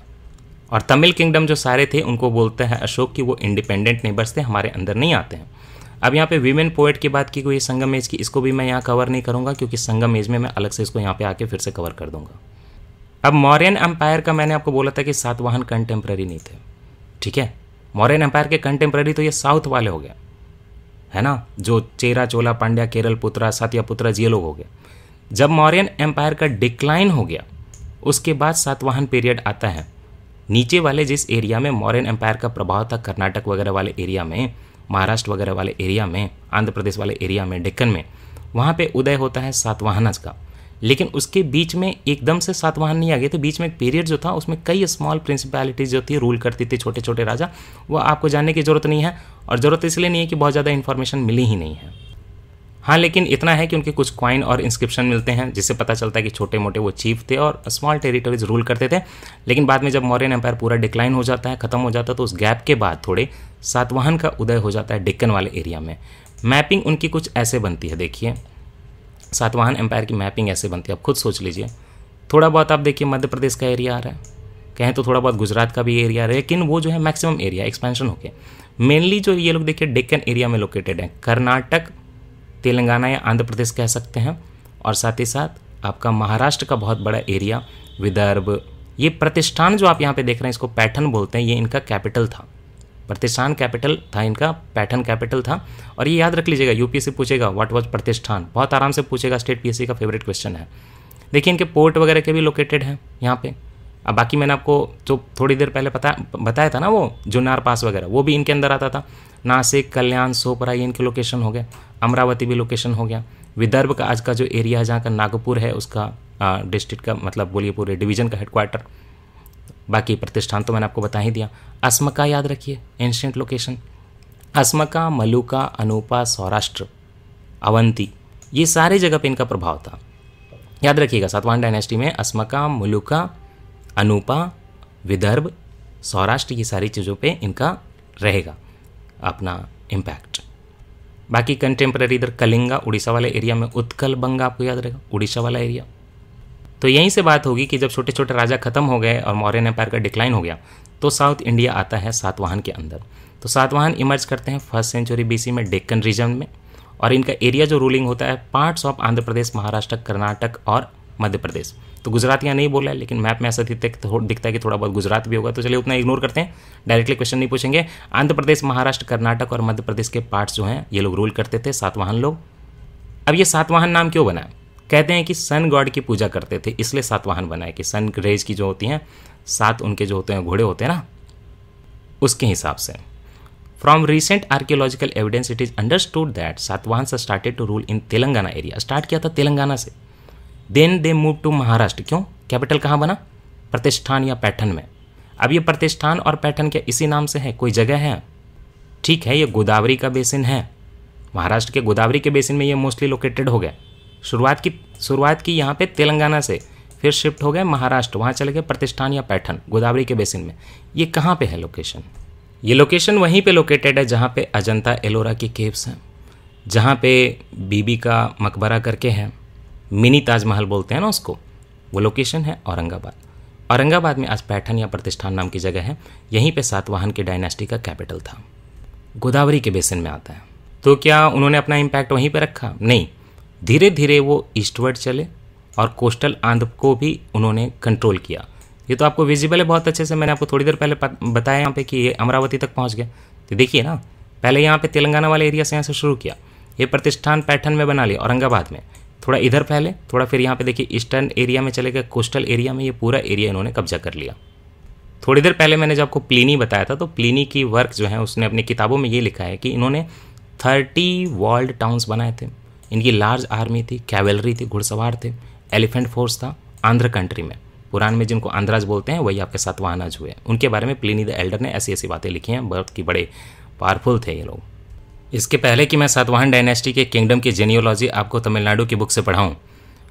और तमिल किंगडम जो सारे थे उनको बोलते हैं अशोक कि वो इंडिपेंडेंट नेबर्स थे हमारे अंदर नहीं आते हैं अब यहाँ पे वीमेन पोइट की बात की गई संगम एज की इसको भी मैं यहाँ कवर नहीं करूँगा क्योंकि संगम एज में मैं अलग से इसको यहाँ पे आके फिर से कवर कर दूंगा अब मौर्यन एम्पायर का मैंने आपको बोला था कि सातवाहन कंटेम्प्रेरी नहीं थे ठीक है मौर्यन एम्पायर के कंटेम्प्रेरी तो ये साउथ वाले हो गए है ना जो चेरा चोला पांड्या केरल पुत्रा पुत्रा ये लोग हो गए जब मौर्यन एम्पायर का डिक्लाइन हो गया उसके बाद सातवाहन पीरियड आता है नीचे वाले जिस एरिया में मौर्यन एम्पायर का प्रभाव था कर्नाटक वगैरह वाले एरिया में महाराष्ट्र वगैरह वाले एरिया में आंध्र प्रदेश वाले एरिया में डेक्कन में वहाँ पे उदय होता है सातवाहनज का लेकिन उसके बीच में एकदम से सातवाहन नहीं आ गए थे बीच में एक पीरियड जो था उसमें कई स्मॉल प्रिंसिपैलिटीज़ जो थी रूल करती थी छोटे छोटे राजा वो आपको जानने की ज़रूरत नहीं है और ज़रूरत इसलिए नहीं है कि बहुत ज़्यादा इन्फॉर्मेशन मिली ही नहीं है हाँ लेकिन इतना है कि उनके कुछ क्वाइन और इंस्क्रिप्शन मिलते हैं जिससे पता चलता है कि छोटे मोटे वो चीफ थे और स्मॉल टेरिटरीज रूल करते थे लेकिन बाद में जब मौर्यन एम्पायर पूरा डिक्लाइन हो जाता है ख़त्म हो जाता है तो उस गैप के बाद थोड़े सातवाहन का उदय हो जाता है डिक्कन वाले एरिया में मैपिंग उनकी कुछ ऐसे बनती है देखिए सातवाहन एम्पायर की मैपिंग ऐसे बनती है आप खुद सोच लीजिए थोड़ा बहुत आप देखिए मध्य प्रदेश का एरिया आ रहा है कहें तो थोड़ा बहुत गुजरात का भी एरिया है लेकिन वो जो है मैक्सिमम एरिया एक्सपेंशन होके मेनली जो ये लोग देखिए डेक्कन एरिया में लोकेटेड है कर्नाटक तेलंगाना या आंध्र प्रदेश कह सकते हैं और साथ ही साथ आपका महाराष्ट्र का बहुत बड़ा एरिया विदर्भ ये प्रतिष्ठान जो आप यहाँ पे देख रहे हैं इसको पैठन बोलते हैं ये इनका कैपिटल था प्रतिष्ठान कैपिटल था इनका पैठन कैपिटल था और ये याद रख लीजिएगा यूपीएससी पूछेगा व्हाट वाज प्रतिष्ठान बहुत आराम से पूछेगा स्टेट पीएससी का फेवरेट क्वेश्चन है देखिए इनके पोर्ट वगैरह के भी लोकेटेड हैं यहाँ पे अब बाकी मैंने आपको जो थोड़ी देर पहले पता बताया था ना वो जुनार पास वगैरह वो भी इनके अंदर आता था नासिक कल्याण सोपरा ये इनके लोकेशन हो गए अमरावती भी लोकेशन हो गया विदर्भ का आज का जो एरिया है जहाँ का नागपुर है उसका डिस्ट्रिक्ट का मतलब बोलिए पूरे डिवीजन का हेडक्वार्टर बाकी प्रतिष्ठान तो मैंने आपको बता ही दिया अस्मका याद रखिए एंशेंट लोकेशन अस्मका मलुका अनूपा सौराष्ट्र अवंती ये सारे जगह पे इनका प्रभाव था याद रखिएगा सातवान डायनेस्टी में अस्मका मलुका अनूपा विदर्भ सौराष्ट्र ये सारी चीज़ों पे इनका रहेगा अपना इम्पैक्ट बाकी कंटेम्प्रेरी इधर कलिंगा उड़ीसा वाले एरिया में उत्कल बंगा आपको याद रहेगा उड़ीसा वाला एरिया तो यहीं से बात होगी कि जब छोटे छोटे राजा खत्म हो गए और मौर्य एम्पायर का डिक्लाइन हो गया तो साउथ इंडिया आता है सातवाहन के अंदर तो सातवाहन इमर्ज करते हैं फर्स्ट सेंचुरी बीसी में डेक्कन रीजन में और इनका एरिया जो रूलिंग होता है पार्ट्स ऑफ आंध्र प्रदेश महाराष्ट्र कर्नाटक और मध्य प्रदेश तो गुजरात यहाँ नहीं बोला है लेकिन मैप में ऐसा दिखता है दिखता है कि थोड़ा बहुत गुजरात भी होगा तो चलिए उतना इग्नोर करते हैं डायरेक्टली क्वेश्चन नहीं पूछेंगे आंध्र प्रदेश महाराष्ट्र कर्नाटक और मध्य प्रदेश के पार्ट्स जो हैं ये लोग रूल करते थे सातवाहन लोग अब ये सातवाहन नाम क्यों बना कहते हैं कि सन गॉड की पूजा करते थे इसलिए सातवाहन बनाए कि सन रेज की जो होती हैं सात उनके जो होते हैं घोड़े होते हैं ना उसके हिसाब से from recent archaeological evidence it is understood that Satavahana से started to rule in Telangana area start किया था तेलंगाना से then they move to Maharashtra क्यों कैपिटल कहाँ बना प्रतिष्ठान या पैठन में अब ये प्रतिष्ठान और पैठन क्या इसी नाम से है कोई जगह है ठीक है ये गोदावरी का बेसिन है महाराष्ट्र के गोदावरी के बेसिन में ये मोस्टली लोकेटेड हो गया शुरुआत की शुरुआत की यहाँ पे तेलंगाना से फिर शिफ्ट हो गए महाराष्ट्र वहाँ चले गए प्रतिष्ठान या पैठन गोदावरी के बेसिन में ये कहाँ पे है लोकेशन ये लोकेशन वहीं पे लोकेटेड है जहाँ पे अजंता एलोरा की केव्स हैं जहाँ पे बीबी का मकबरा करके हैं मिनी ताजमहल बोलते हैं ना उसको वो लोकेशन है औरंगाबाद औरंगाबाद में आज पैठन या प्रतिष्ठान नाम की जगह है यहीं पे सातवाहन की डायनेस्टी का कैपिटल था गोदावरी के बेसिन में आता है तो क्या उन्होंने अपना इम्पैक्ट वहीं पर रखा नहीं धीरे धीरे वो ईस्टवर्ड चले और कोस्टल आंध्र को भी उन्होंने कंट्रोल किया ये तो आपको विजिबल है बहुत अच्छे से मैंने आपको थोड़ी देर पहले बताया यहाँ पे कि ये अमरावती तक पहुँच गया तो देखिए ना पहले यहाँ पे तेलंगाना वाले एरिया से यहाँ से शुरू किया ये प्रतिष्ठान पैठन में बना लिया औरंगाबाद में थोड़ा इधर फैले थोड़ा फिर यहाँ पे देखिए ईस्टर्न एरिया में चले गए कोस्टल एरिया में ये पूरा एरिया इन्होंने कब्जा कर लिया थोड़ी देर पहले मैंने जो आपको प्लीनी बताया था तो प्लीनी की वर्क जो है उसने अपनी किताबों में ये लिखा है कि इन्होंने थर्टी वर्ल्ड टाउन्स बनाए थे इनकी लार्ज आर्मी थी कैवेलरी थी घुड़सवार थे एलिफेंट फोर्स था आंध्र कंट्री में पुराण में जिनको आंध्राज बोलते हैं वही आपके सातवाहनाज हुए उनके बारे में प्लीनी द एल्डर ने ऐसी ऐसी बातें लिखी हैं बहुत की बड़े पावरफुल थे ये लोग इसके पहले कि मैं सातवाहन डायनेस्टी के किंगडम की जेनियोलॉजी आपको तमिलनाडु की बुक से पढ़ाऊँ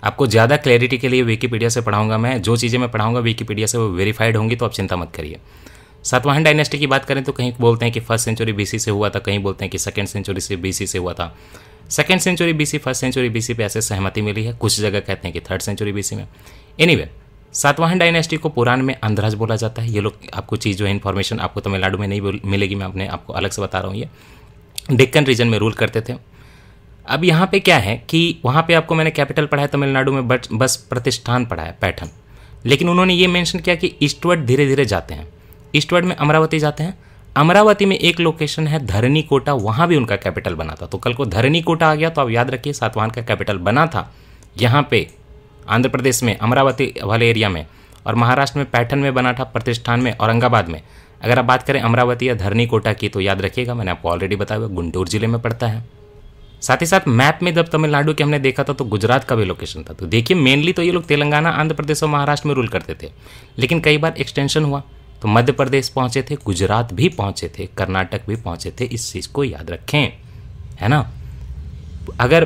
आपको ज़्यादा क्लैरिटी के लिए विकीपीडिया से पढ़ाऊंगा मैं जो चीज़ें मैं पढ़ाऊंगा विकीपीडिया से वो वेरीफाइड होंगी तो आप चिंता मत करिए सातवाहन डायनेस्टी की बात करें तो कहीं बोलते हैं कि फर्स्ट सेंचुरी बीसी से हुआ था कहीं बोलते हैं कि सेकेंड सेंचुरी से बीसी से हुआ था second century BC first century BC पे ऐसे सहमति मिली है कुछ जगह कहते हैं कि थर्ड सेंचुरी बीसी में एनी सातवाहन डायनेस्टी को पुराण में अंधराज बोला जाता है ये लोग आपको चीज़ जो है इन्फॉर्मेशन आपको तमिलनाडु में नहीं मिलेगी मैं अपने आपको अलग से बता रहा हूँ ये डेक्कन रीजन में रूल करते थे अब यहाँ पे क्या है कि वहाँ पे आपको मैंने कैपिटल पढ़ा है तमिलनाडु में बट बस प्रतिष्ठान पढ़ा है पैठन लेकिन उन्होंने ये मेंशन किया कि ईस्टवर्ड धीरे धीरे जाते हैं ईस्टवर्ड में अमरावती जाते हैं अमरावती में एक लोकेशन है धरनी कोटा वहाँ भी उनका कैपिटल बना था तो कल को धरनी कोटा आ गया तो आप याद रखिए सातवाहन का कैपिटल बना था यहाँ पे आंध्र प्रदेश में अमरावती वाले एरिया में और महाराष्ट्र में पैठन में बना था प्रतिष्ठान में औरंगाबाद में अगर आप बात करें अमरावती या धरनी कोटा की तो याद रखिएगा मैंने आपको ऑलरेडी बताया हुआ गुंटूर जिले में पड़ता है साथ ही साथ मैप में जब तमिलनाडु के हमने देखा था तो गुजरात का भी लोकेशन था तो देखिए मेनली तो ये लोग तेलंगाना आंध्र प्रदेश और महाराष्ट्र में रूल करते थे लेकिन कई बार एक्सटेंशन हुआ तो मध्य प्रदेश पहुंचे थे गुजरात भी पहुंचे थे कर्नाटक भी पहुंचे थे इस चीज़ को याद रखें है ना अगर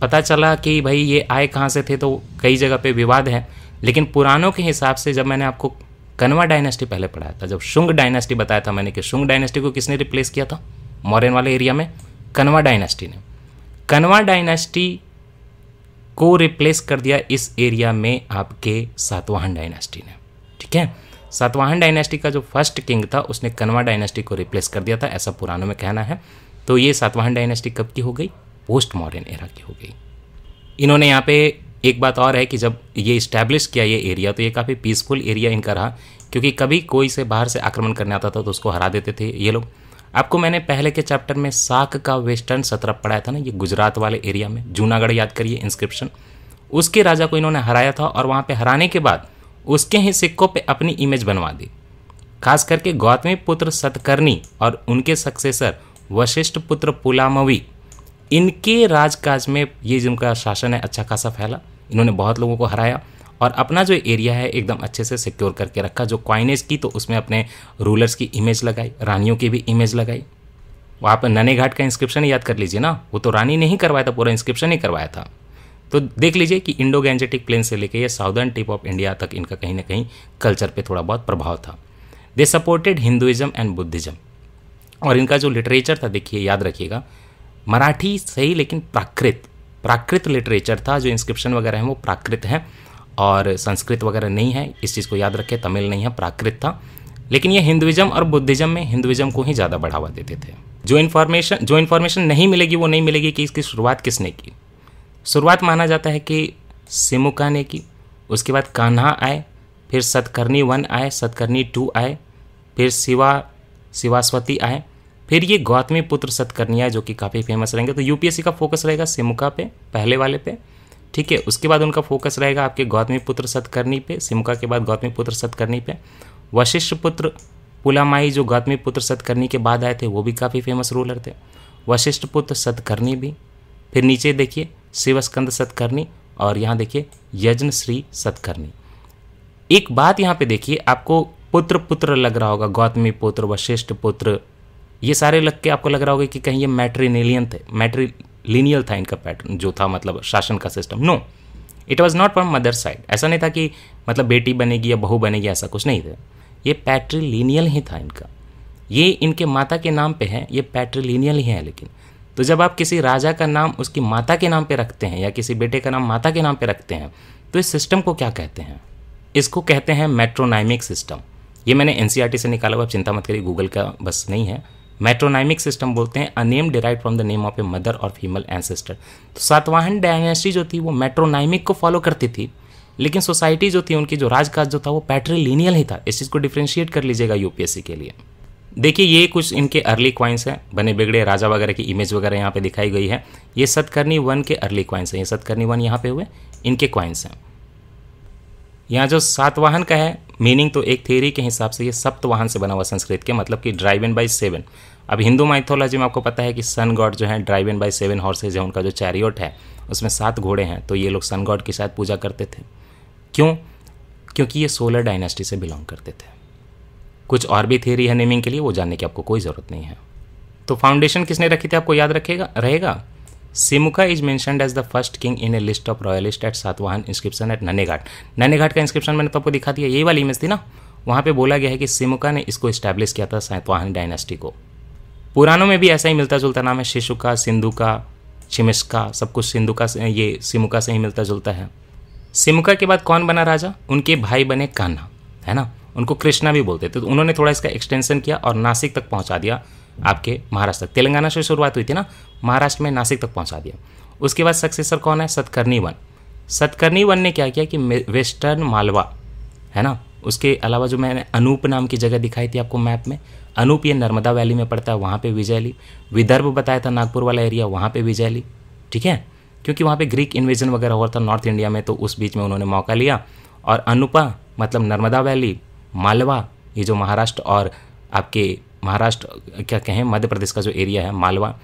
पता चला कि भाई ये आए कहाँ से थे तो कई जगह पे विवाद है लेकिन पुरानों के हिसाब से जब मैंने आपको कनवा डायनेस्टी पहले पढ़ाया था जब शुंग डायनेस्टी बताया था मैंने कि शुंग डायनेस्टी को किसने रिप्लेस किया था मॉरेन वाले एरिया में कनवा डायनेस्टी ने कनवा डायनेस्टी को रिप्लेस कर दिया इस एरिया में आपके सातवाहन डायनेस्टी ने ठीक है सातवाहन डायनेस्टी का जो फर्स्ट किंग था उसने कनवा डायनेस्टी को रिप्लेस कर दिया था ऐसा पुरानों में कहना है तो ये सातवाहन डायनेस्टी कब की हो गई पोस्ट मॉरेन एरा की हो गई इन्होंने यहाँ पे एक बात और है कि जब ये इस्टेब्लिश किया ये एरिया तो ये काफ़ी पीसफुल एरिया इनका रहा क्योंकि कभी कोई से बाहर से आक्रमण करने आता था तो उसको हरा देते थे ये लोग आपको मैंने पहले के चैप्टर में साक का वेस्टर्न सत्र पढ़ाया था ना ये गुजरात वाले एरिया में जूनागढ़ याद करिए इंस्क्रिप्शन उसके राजा को इन्होंने हराया था और वहाँ पे हराने के बाद उसके ही सिक्कों पे अपनी इमेज बनवा दी खास करके गौतमी पुत्र सतकर्णी और उनके सक्सेसर वशिष्ठ पुत्र पुलामवी इनके राजकाज में ये जिनका शासन है अच्छा खासा फैला इन्होंने बहुत लोगों को हराया और अपना जो एरिया है एकदम अच्छे से सिक्योर करके रखा जो क्वाइनेज की तो उसमें अपने रूलर्स की इमेज लगाई रानियों की भी इमेज लगाई वहाँ पर नने घाट का इंस्क्रिप्शन याद कर लीजिए ना वो तो रानी ने ही करवाया था पूरा इंस्क्रिप्शन ही करवाया था तो देख लीजिए कि इंडो गैंजेटिक प्लेन से लेकर यह साउदर्न टिप ऑफ इंडिया तक इनका कहीं ना कहीं कल्चर पर थोड़ा बहुत प्रभाव था they supported Hinduism and Buddhism और इनका जो लिटरेचर था देखिए याद रखिएगा मराठी सही लेकिन प्राकृत प्राकृत लिटरेचर था जो इंस्क्रिप्शन वगैरह हैं वो प्राकृत हैं और संस्कृत वगैरह नहीं है इस चीज़ को याद रखें तमिल नहीं है प्राकृत था लेकिन ये हिंदुज़म और बुद्धिज्म में हिंदुज़म को ही ज़्यादा बढ़ावा देते थे जो इन्फॉर्मेशन जो इन्फॉर्मेशन नहीं मिलेगी वो नहीं मिलेगी कि इसकी शुरुआत किसने की शुरुआत माना जाता है कि सिमुका ने की उसके बाद कान्हा आए फिर सतकर्णी वन आए सतकर्णी टू आए फिर शिवा शिवास्वती आए फिर ये गौतमी पुत्र सतकर्णिया जो कि काफ़ी फेमस रहेंगे तो यूपीएससी का फोकस रहेगा सिमुका पे पहले वाले पे ठीक है उसके बाद उनका फोकस रहेगा आपके गौतमी पुत्र सतकर्णी पे सिमुका के बाद गौतमी पुत्र सतकर्णी पे वशिष्ठ पुत्र पुलामाई जो गौतमी पुत्र सतकर्णी के बाद आए थे वो भी काफ़ी फेमस रूलर थे वशिष्ठ पुत्र सतकर्णी भी फिर नीचे देखिए शिवस्कंद सतकर्णी और यहाँ देखिए यज्ञ श्री सतकर्णी एक बात यहाँ पे देखिए आपको पुत्र पुत्र लग रहा होगा गौतमी पुत्र वशिष्ठ पुत्र ये सारे लग के आपको लग रहा होगा कि कहीं ये मैट्रीनिलियन थे मैट्रीलिनियल था इनका पैटर्न जो था मतलब शासन का system no it was not from mother side ऐसा नहीं था कि मतलब बेटी बनेगी या बहू बनेगी ऐसा कुछ नहीं था ये पैट्रीलिनियल ही था इनका ये इनके माता के नाम पे है ये पैट्रीलिनियल ही है लेकिन तो जब आप किसी राजा का नाम उसकी माता के नाम पे रखते हैं या किसी बेटे का नाम माता के नाम पे रखते हैं तो इस सिस्टम को क्या कहते हैं इसको कहते हैं मेट्रोनाइमिक सिस्टम ये मैंने एन e से निकाला हुआ चिंता मत करिए गूगल का बस नहीं है मेट्रोनाइमिक सिस्टम बोलते हैं a name derive from the name of a mother और फीमेल एंसेस्टर तो सातवाहन डायनेस्टी जो थी वो मेट्रोनाइमिक को फॉलो करती थी लेकिन सोसाइटी जो थी उनकी जो राजकाज जो था वो पैट्रीलिनियल ही था इस चीज़ को डिफ्रेंशिएट कर लीजिएगा यूपीएससी के लिए देखिए ये कुछ इनके अर्ली क्वाइंस हैं बने बिगड़े राजा वगैरह की इमेज वगैरह यहाँ पे दिखाई गई है ये सतकर्णी वन के अर्ली क्वाइंस हैं ये सतकर्णी वन यहाँ पे हुए इनके क्वाइंस हैं यहाँ जो सातवाहन का है मीनिंग तो एक थ्योरी के हिसाब से ये सप्तवाहन से बना हुआ संस्कृत के मतलब कि ड्राइव इन बाई सेवन अब हिंदू माइथोलॉजी में आपको पता है कि सन गॉड जो है drive in by seven horses है उनका जो चैरियोट है उसमें सात घोड़े हैं तो ये लोग सन गॉड के साथ पूजा करते थे क्यों क्योंकि ये सोलर डायनेस्टी से बिलोंग करते थे कुछ और भी थेरी है नेमिंग के लिए वो जानने की आपको कोई ज़रूरत नहीं है तो फाउंडेशन किसने रखी थी आपको याद रखेगा रहेगा Simuka is mentioned as the first king in a list of royalist at Satwahan inscription at Naneghat. Naneghat का इंस्क्रिप्शन मैंने तो आपको दिखा दिया यही वाली इमेज थी ना वहाँ पे बोला गया है कि सिमुका ने इसको इस्टेब्लिश किया था सातवाहन डायनेस्टी को पुरानों में भी ऐसा ही मिलता जुलता नाम है शिशुका सिंधुका छिमिस्का सब कुछ सिंधु का ये सिमुका से ही मिलता जुलता है सिमुका के बाद कौन बना राजा उनके भाई बने कान्हा है ना उनको कृष्णा भी बोलते थे तो उन्होंने थोड़ा इसका एक्सटेंशन किया और नासिक तक पहुंचा दिया आपके महाराष्ट्र तक तेलंगाना से शुरुआत हुई थी ना महाराष्ट्र में नासिक तक पहुंचा दिया उसके बाद सक्सेसर कौन है सतकर्णी वन सतकर्णी वन ने क्या किया कि वेस्टर्न मालवा है ना उसके अलावा जो मैंने अनूप नाम की जगह दिखाई थी आपको मैप में अनूप ये नर्मदा वैली में पड़ता है वहाँ पर विजय ली विदर्भ बताया था नागपुर वाला एरिया वहाँ पर विजय ली ठीक है क्योंकि वहाँ पे ग्रीक इन्वेजन वगैरह हुआ था नॉर्थ इंडिया में तो उस बीच में उन्होंने मौका लिया और अनुपा मतलब नर्मदा वैली मालवा ये जो महाराष्ट्र और आपके महाराष्ट्र क्या कहें मध्य प्रदेश का जो एरिया है मालवा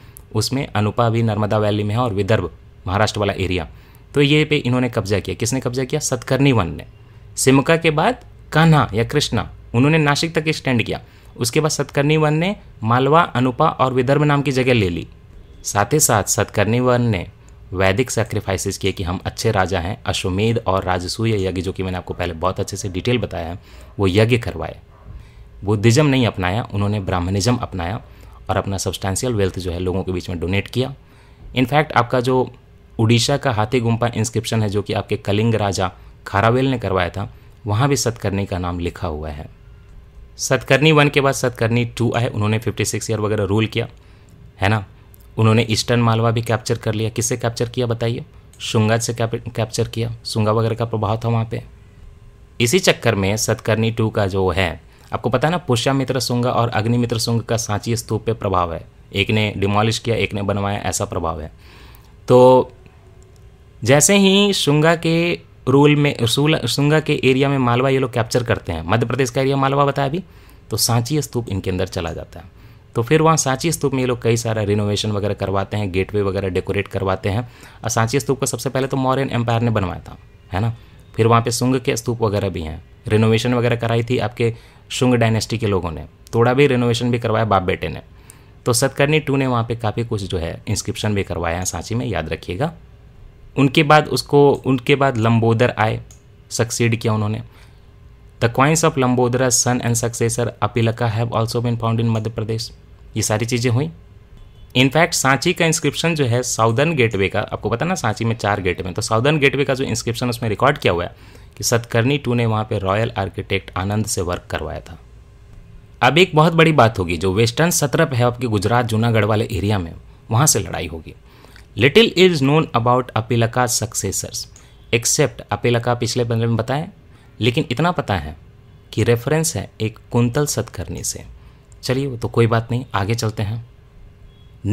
उसमें अनुपा भी नर्मदा वैली में है और विदर्भ महाराष्ट्र वाला एरिया तो ये पे इन्होंने कब्जा किया किसने कब्जा किया सतकर्णी वन ने सिमका के बाद कान्हा या कृष्णा उन्होंने नासिक तक स्टैंड किया उसके बाद सतकर्णी वन ने मालवा अनुपा और विदर्भ नाम की जगह ले ली साथ ही साथ सतकर्णी वन ने वैदिक सेक्रीफाइसेस किए कि हम अच्छे राजा हैं अश्वमेध और राजसूय यज्ञ जो कि मैंने आपको पहले बहुत अच्छे से डिटेल बताया है वो यज्ञ करवाए बुद्धिज़्म नहीं अपनाया उन्होंने ब्राह्मणिज़्म अपनाया और अपना सब्सटैंशियल वेल्थ जो है लोगों के बीच में डोनेट किया इनफैक्ट आपका जो उड़ीसा का हाथी गुम्पा इंस्क्रिप्शन है जो कि आपके कलिंग राजा खारावेल ने करवाया था वहाँ भी सतकर्णी का नाम लिखा हुआ है सतकर्णी वन के बाद सतकर्णी टू आए उन्होंने फिफ्टी सिक्स ईयर वगैरह रूल किया है ना उन्होंने ईस्टर्न मालवा भी कैप्चर कर लिया किससे कैप्चर किया बताइए शुंगा से कैप्चर किया शुंगा वगैरह का प्रभाव था वहाँ पे इसी चक्कर में सतकर्णी टू का जो है आपको पता है ना पुष्यामित्र सुंग और अग्निमित्र सुंग का सांची स्तूप पे प्रभाव है एक ने डिमोलिश किया एक ने बनवाया ऐसा प्रभाव है तो जैसे ही शुंगा के रूल में शुंगा के एरिया में मालवा ये लोग कैप्चर करते हैं मध्य प्रदेश का एरिया मालवा बताया अभी तो सांची स्तूप इनके अंदर चला जाता है तो फिर वहाँ सांची स्तूप में ये लोग कई सारा रिनोवेशन वगैरह करवाते हैं गेटवे वगैरह डेकोरेट करवाते हैं और सांची स्तूप का सबसे पहले तो मॉरन एम्पायर ने बनवाया था है ना फिर वहाँ पे सुंग के स्तूप वगैरह भी हैं रिनोवेशन वगैरह कराई थी आपके शुंग डायनेस्टी के लोगों ने थोड़ा भी रिनोवेशन भी करवाया बाप बेटे ने तो सतकर्णी टू ने वहाँ पे काफ़ी कुछ जो है इंस्क्रिप्शन भी करवाया है सांची में याद रखिएगा उनके बाद उसको उनके बाद लंबोदर आए सक्सीड किया उन्होंने the coins of Lambodara son and successor Apilaka have also been found in Madhya Pradesh ये सारी चीज़ें हुई इनफैक्ट सांची का इंस्क्रिप्शन जो है साउदर्न गेटवे का आपको पता ना सांची में चार गेटवे तो साउदर्न गेटवे का जो इंस्क्रिप्शन उसमें रिकॉर्ड किया हुआ है कि सतकर्णी टू ने वहाँ पर रॉयल आर्किटेक्ट आनंद से वर्क करवाया था अब एक बहुत बड़ी बात होगी जो वेस्टर्न सतरप है आपके गुजरात जूनागढ़ वाले एरिया में वहाँ से लड़ाई होगी little is known about Apilaka successors except Apilaka पिछले बंदे में बताएं लेकिन इतना पता है कि रेफरेंस है एक कुंतल सतकर्णी से चलिए वो तो कोई बात नहीं आगे चलते हैं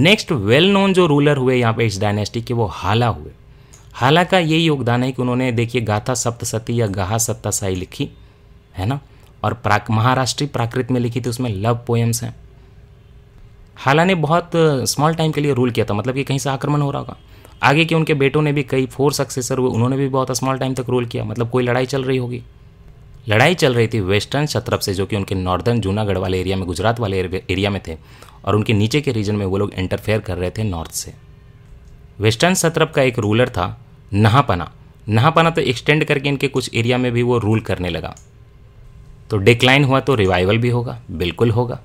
नेक्स्ट वेल नोन जो रूलर हुए यहाँ पे इस डायनेस्टी के वो हाला हुए हालांकि ये योगदान है कि उन्होंने देखिए गाथा सप्तसती या गाहा सप्तासाई लिखी है ना और प्राक महाराष्ट्रीय प्राकृत में लिखी थी उसमें लव पोएम्स हैं हालांकि ने बहुत स्मॉल टाइम के लिए रूल किया था मतलब कि कहीं से आक्रमण हो रहा होगा आगे के उनके बेटों ने भी कई फोर सक्सेसर हुए उन्होंने भी बहुत स्मॉल टाइम तक रूल किया मतलब कोई लड़ाई चल रही होगी लड़ाई चल रही थी वेस्टर्न शतरफ से जो कि उनके नॉर्दर्न जूनागढ़ वाले एरिया में गुजरात वाले एरिया में थे और उनके नीचे के रीजन में वो लोग इंटरफेयर कर रहे थे नॉर्थ से वेस्टर्न शतरफ का एक रूलर था नहापना नहापना तो एक्सटेंड करके इनके कुछ एरिया में भी वो रूल करने लगा तो डिक्लाइन हुआ तो रिवाइवल भी होगा बिल्कुल होगा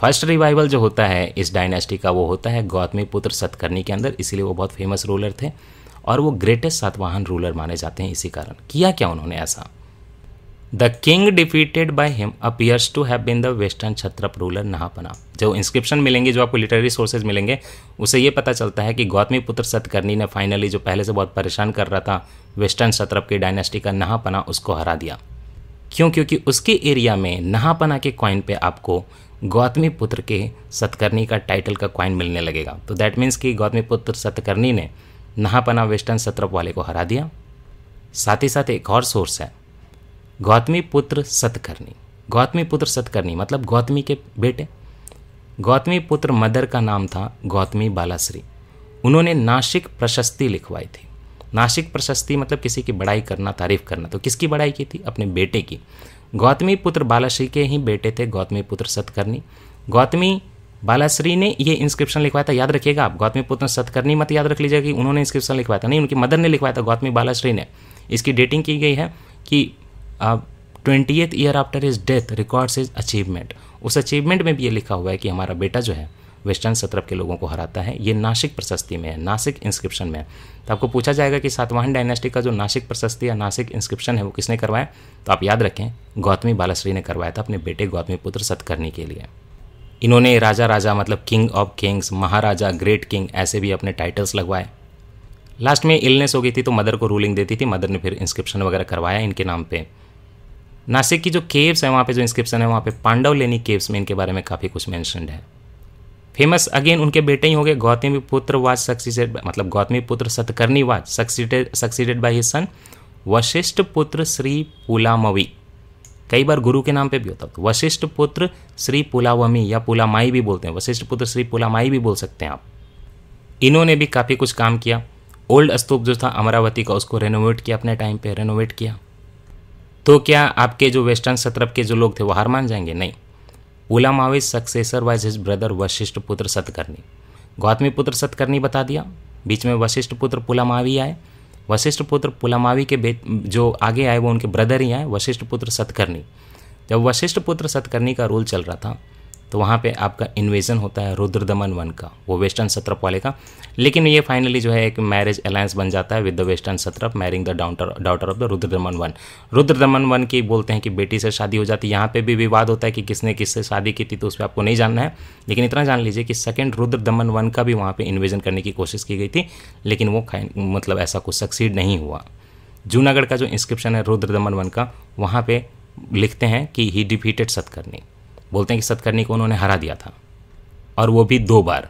फर्स्ट रिवाइवल जो होता है इस डायनेस्टी का वो होता है गौतमी पुत्र सतकर्णी के अंदर इसीलिए वो बहुत फेमस रूलर थे और वो ग्रेटेस्ट सातवाहन रूलर माने जाते हैं इसी कारण किया क्या उन्होंने ऐसा the king defeated by him appears to have been the western Kshatrapa ruler Nahapana जो इंस्क्रिप्शन मिलेंगे जो आपको लिटरेरी सोर्सेज मिलेंगे उसे ये पता चलता है कि गौतमी पुत्र सतकर्णी ने फाइनली जो पहले से बहुत परेशान कर रहा था वेस्टर्न छत्रप की डायनेस्टी का नहापना उसको हरा दिया क्यों क्योंकि उसके एरिया में नहापना के कॉइन पे आपको गौतमी पुत्र के सतकर्णी का टाइटल का कॉइन मिलने लगेगा तो दैट मीन्स कि गौतमी पुत्र सतकर्णी ने नहापना वेस्टर्न सत्रप वाले को हरा दिया साथ ही साथ एक और सोर्स है गौतमी पुत्र सतकर्णी गौतमी पुत्र सतकर्णी मतलब गौतमी के बेटे गौतमी पुत्र मदर का नाम था गौतमी बालाश्री उन्होंने नासिक प्रशस्ति लिखवाई थी नासिक प्रशस्ति मतलब किसी की बड़ाई करना तारीफ करना तो किसकी बड़ाई की थी अपने बेटे की गौतमी पुत्र बालाश्री के ही बेटे थे गौतमी पुत्र सतकर्णी गौतमी बालाश्री ने ये इंस्क्रिप्शन लिखवाया था याद रखिएगा आप गौतमी पुत्र सतकर्णी मत याद रख लीजिएगा कि उन्होंने इंस्क्रिप्शन लिखवाया था नहीं उनकी मदर ने लिखवाया था गौतमी बालाश्री ने इसकी डेटिंग की गई है कि अब twenty year after his death records his achievement उस अचीवमेंट में भी ये लिखा हुआ है कि हमारा बेटा जो है वेस्टर्न सत्रप के लोगों को हराता है ये नासिक प्रशस्ति में है नासिक इंस्क्रिप्शन में है तो आपको पूछा जाएगा कि सातवाहन डायनेस्टी का जो नासिक प्रशस्ति या नासिक इंस्क्रिप्शन है वो किसने करवाया तो आप याद रखें गौतमी बालाश्री ने करवाया था अपने बेटे गौतमी पुत्र सतकर्णी के लिए इन्होंने राजा राजा मतलब king of kings Maharaja great king ऐसे भी अपने टाइटल्स लगवाए लास्ट में इलनेस हो गई थी तो मदर को रूलिंग देती थी मदर ने फिर इंस्क्रिप्शन वगैरह करवाया इनके नाम पर नासिक की जो केव्स हैं वहाँ पे जो इंस्क्रिप्शन है वहाँ पे पांडव लेनी केव्स में इनके बारे में काफ़ी कुछ मैंशनड है फेमस अगेन उनके बेटे ही हो गए गौतमी पुत्र वाज सक्सीडेड मतलब Gautamiputra Satakarni was succeeded succeeded by his son Vashishthaputra Shri पुलामवी कई बार गुरु के नाम पे भी होता है वशिष्ठ पुत्र श्री पुलावमी या पुलामाई भी बोलते हैं वशिष्ठ पुत्र श्री पुलामाई भी बोल सकते हैं आप इन्होंने भी काफ़ी कुछ काम किया ओल्ड स्तूप जो था अमरावती का उसको रेनोवेट किया अपने टाइम पे रेनोवेट किया तो क्या आपके जो वेस्टर्न सत्रप के जो लोग थे वो हार मान जाएंगे नहीं उला माविज successor was his brother Vashishthaputra Satakarni Gautami Gautamiputra Satakarni बता दिया बीच में वशिष्ठ पुत्र पुलामावी आए वशिष्ठ पुत्र पुलामावी के जो आगे आए वो उनके ब्रदर ही आए वशिष्ठ पुत्र सतकर्णी जब वशिष्ठ पुत्र सतकर्णी का रोल चल रहा था तो वहाँ पे आपका इन्वेजन होता है रुद्र दमन वन का वो वेस्टर्न सत्रप वाले का लेकिन ये फाइनली जो है एक मैरिज अलायंस बन जाता है with the western satrap marrying the daughter daughter of the Rudradaman one Rudra Rudradaman one की बोलते हैं कि बेटी से शादी हो जाती है यहाँ पर भी विवाद होता है कि किसने किससे शादी की थी तो उस पर आपको नहीं जानना है लेकिन इतना जान लीजिए कि सेकेंड रुद्र दमन वन का भी वहाँ पर इन्वेजन करने की कोशिश की गई थी लेकिन वो मतलब ऐसा कुछ सक्सीड नहीं हुआ जूनागढ़ का जो इंस्क्रिप्शन है रुद्र दमन वन का वहाँ पर लिखते हैं कि ही डिफीटेड सतकर्णी बोलते हैं कि सतकर्णी को उन्होंने हरा दिया था और वो भी दो बार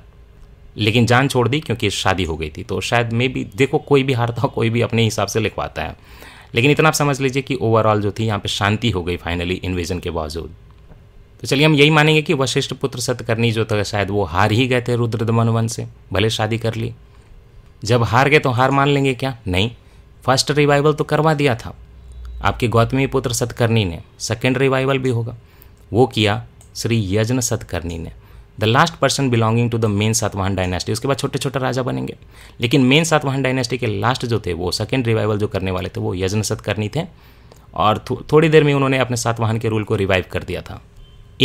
लेकिन जान छोड़ दी क्योंकि शादी हो गई थी तो शायद मे भी देखो कोई भी हारता हो कोई भी अपने हिसाब से लिखवाता है लेकिन इतना आप समझ लीजिए कि ओवरऑल जो थी यहाँ पे शांति हो गई फाइनली इन्वेजन के बावजूद तो चलिए हम यही मानेंगे कि वशिष्ठ पुत्र सतकर्णी जो था शायद वो हार ही गए थे रुद्र वन से भले शादी कर ली जब हार गए तो हार मान लेंगे क्या नहीं फर्स्ट रिवाइवल तो करवा दिया था आपके गौतमी पुत्र सतकर्णी ने सेकेंड रिवाइवल भी होगा वो किया श्री यज्ञ सतकर्णी ने the last person belonging to the main Satavahana dynasty उसके बाद छोटे छोटे राजा बनेंगे लेकिन मेन सातवाहन डायनेस्टी के लास्ट जो थे वो सेकेंड रिवाइवल जो करने वाले थे वो यज्ञ सतकर्णी थे और थो, थोड़ी देर में उन्होंने अपने सातवाहन के रूल को रिवाइव कर दिया था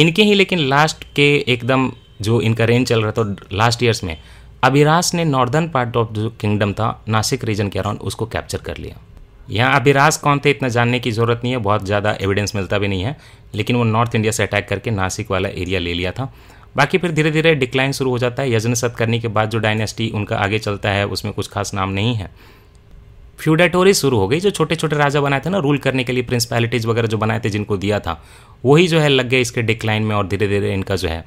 इनके ही लेकिन लास्ट के एकदम जो इनका रेन चल रहा था लास्ट ईयर्स में अभिरास ने नॉर्दर्न पार्ट ऑफ जो किंगडम था नासिक रीजन के अराउंड उसको कैप्चर कर लिया यहाँ अभिराज कौन थे इतना जानने की ज़रूरत नहीं है बहुत ज़्यादा एविडेंस मिलता भी नहीं है लेकिन वो नॉर्थ इंडिया से अटैक करके नासिक वाला एरिया ले लिया था बाकी फिर धीरे धीरे डिक्लाइन शुरू हो जाता है यजन सत करने के बाद जो डायनेस्टी उनका आगे चलता है उसमें कुछ खास नाम नहीं है फ्यूडाटोरी शुरू हो गई जो छोटे छोटे राजा बनाए थे ना रूल करने के लिए प्रिंसिपैलिटीज़ वगैरह जो बनाए थे जिनको दिया था वही जो है लग गए इसके डिक्लाइन में और धीरे धीरे इनका जो है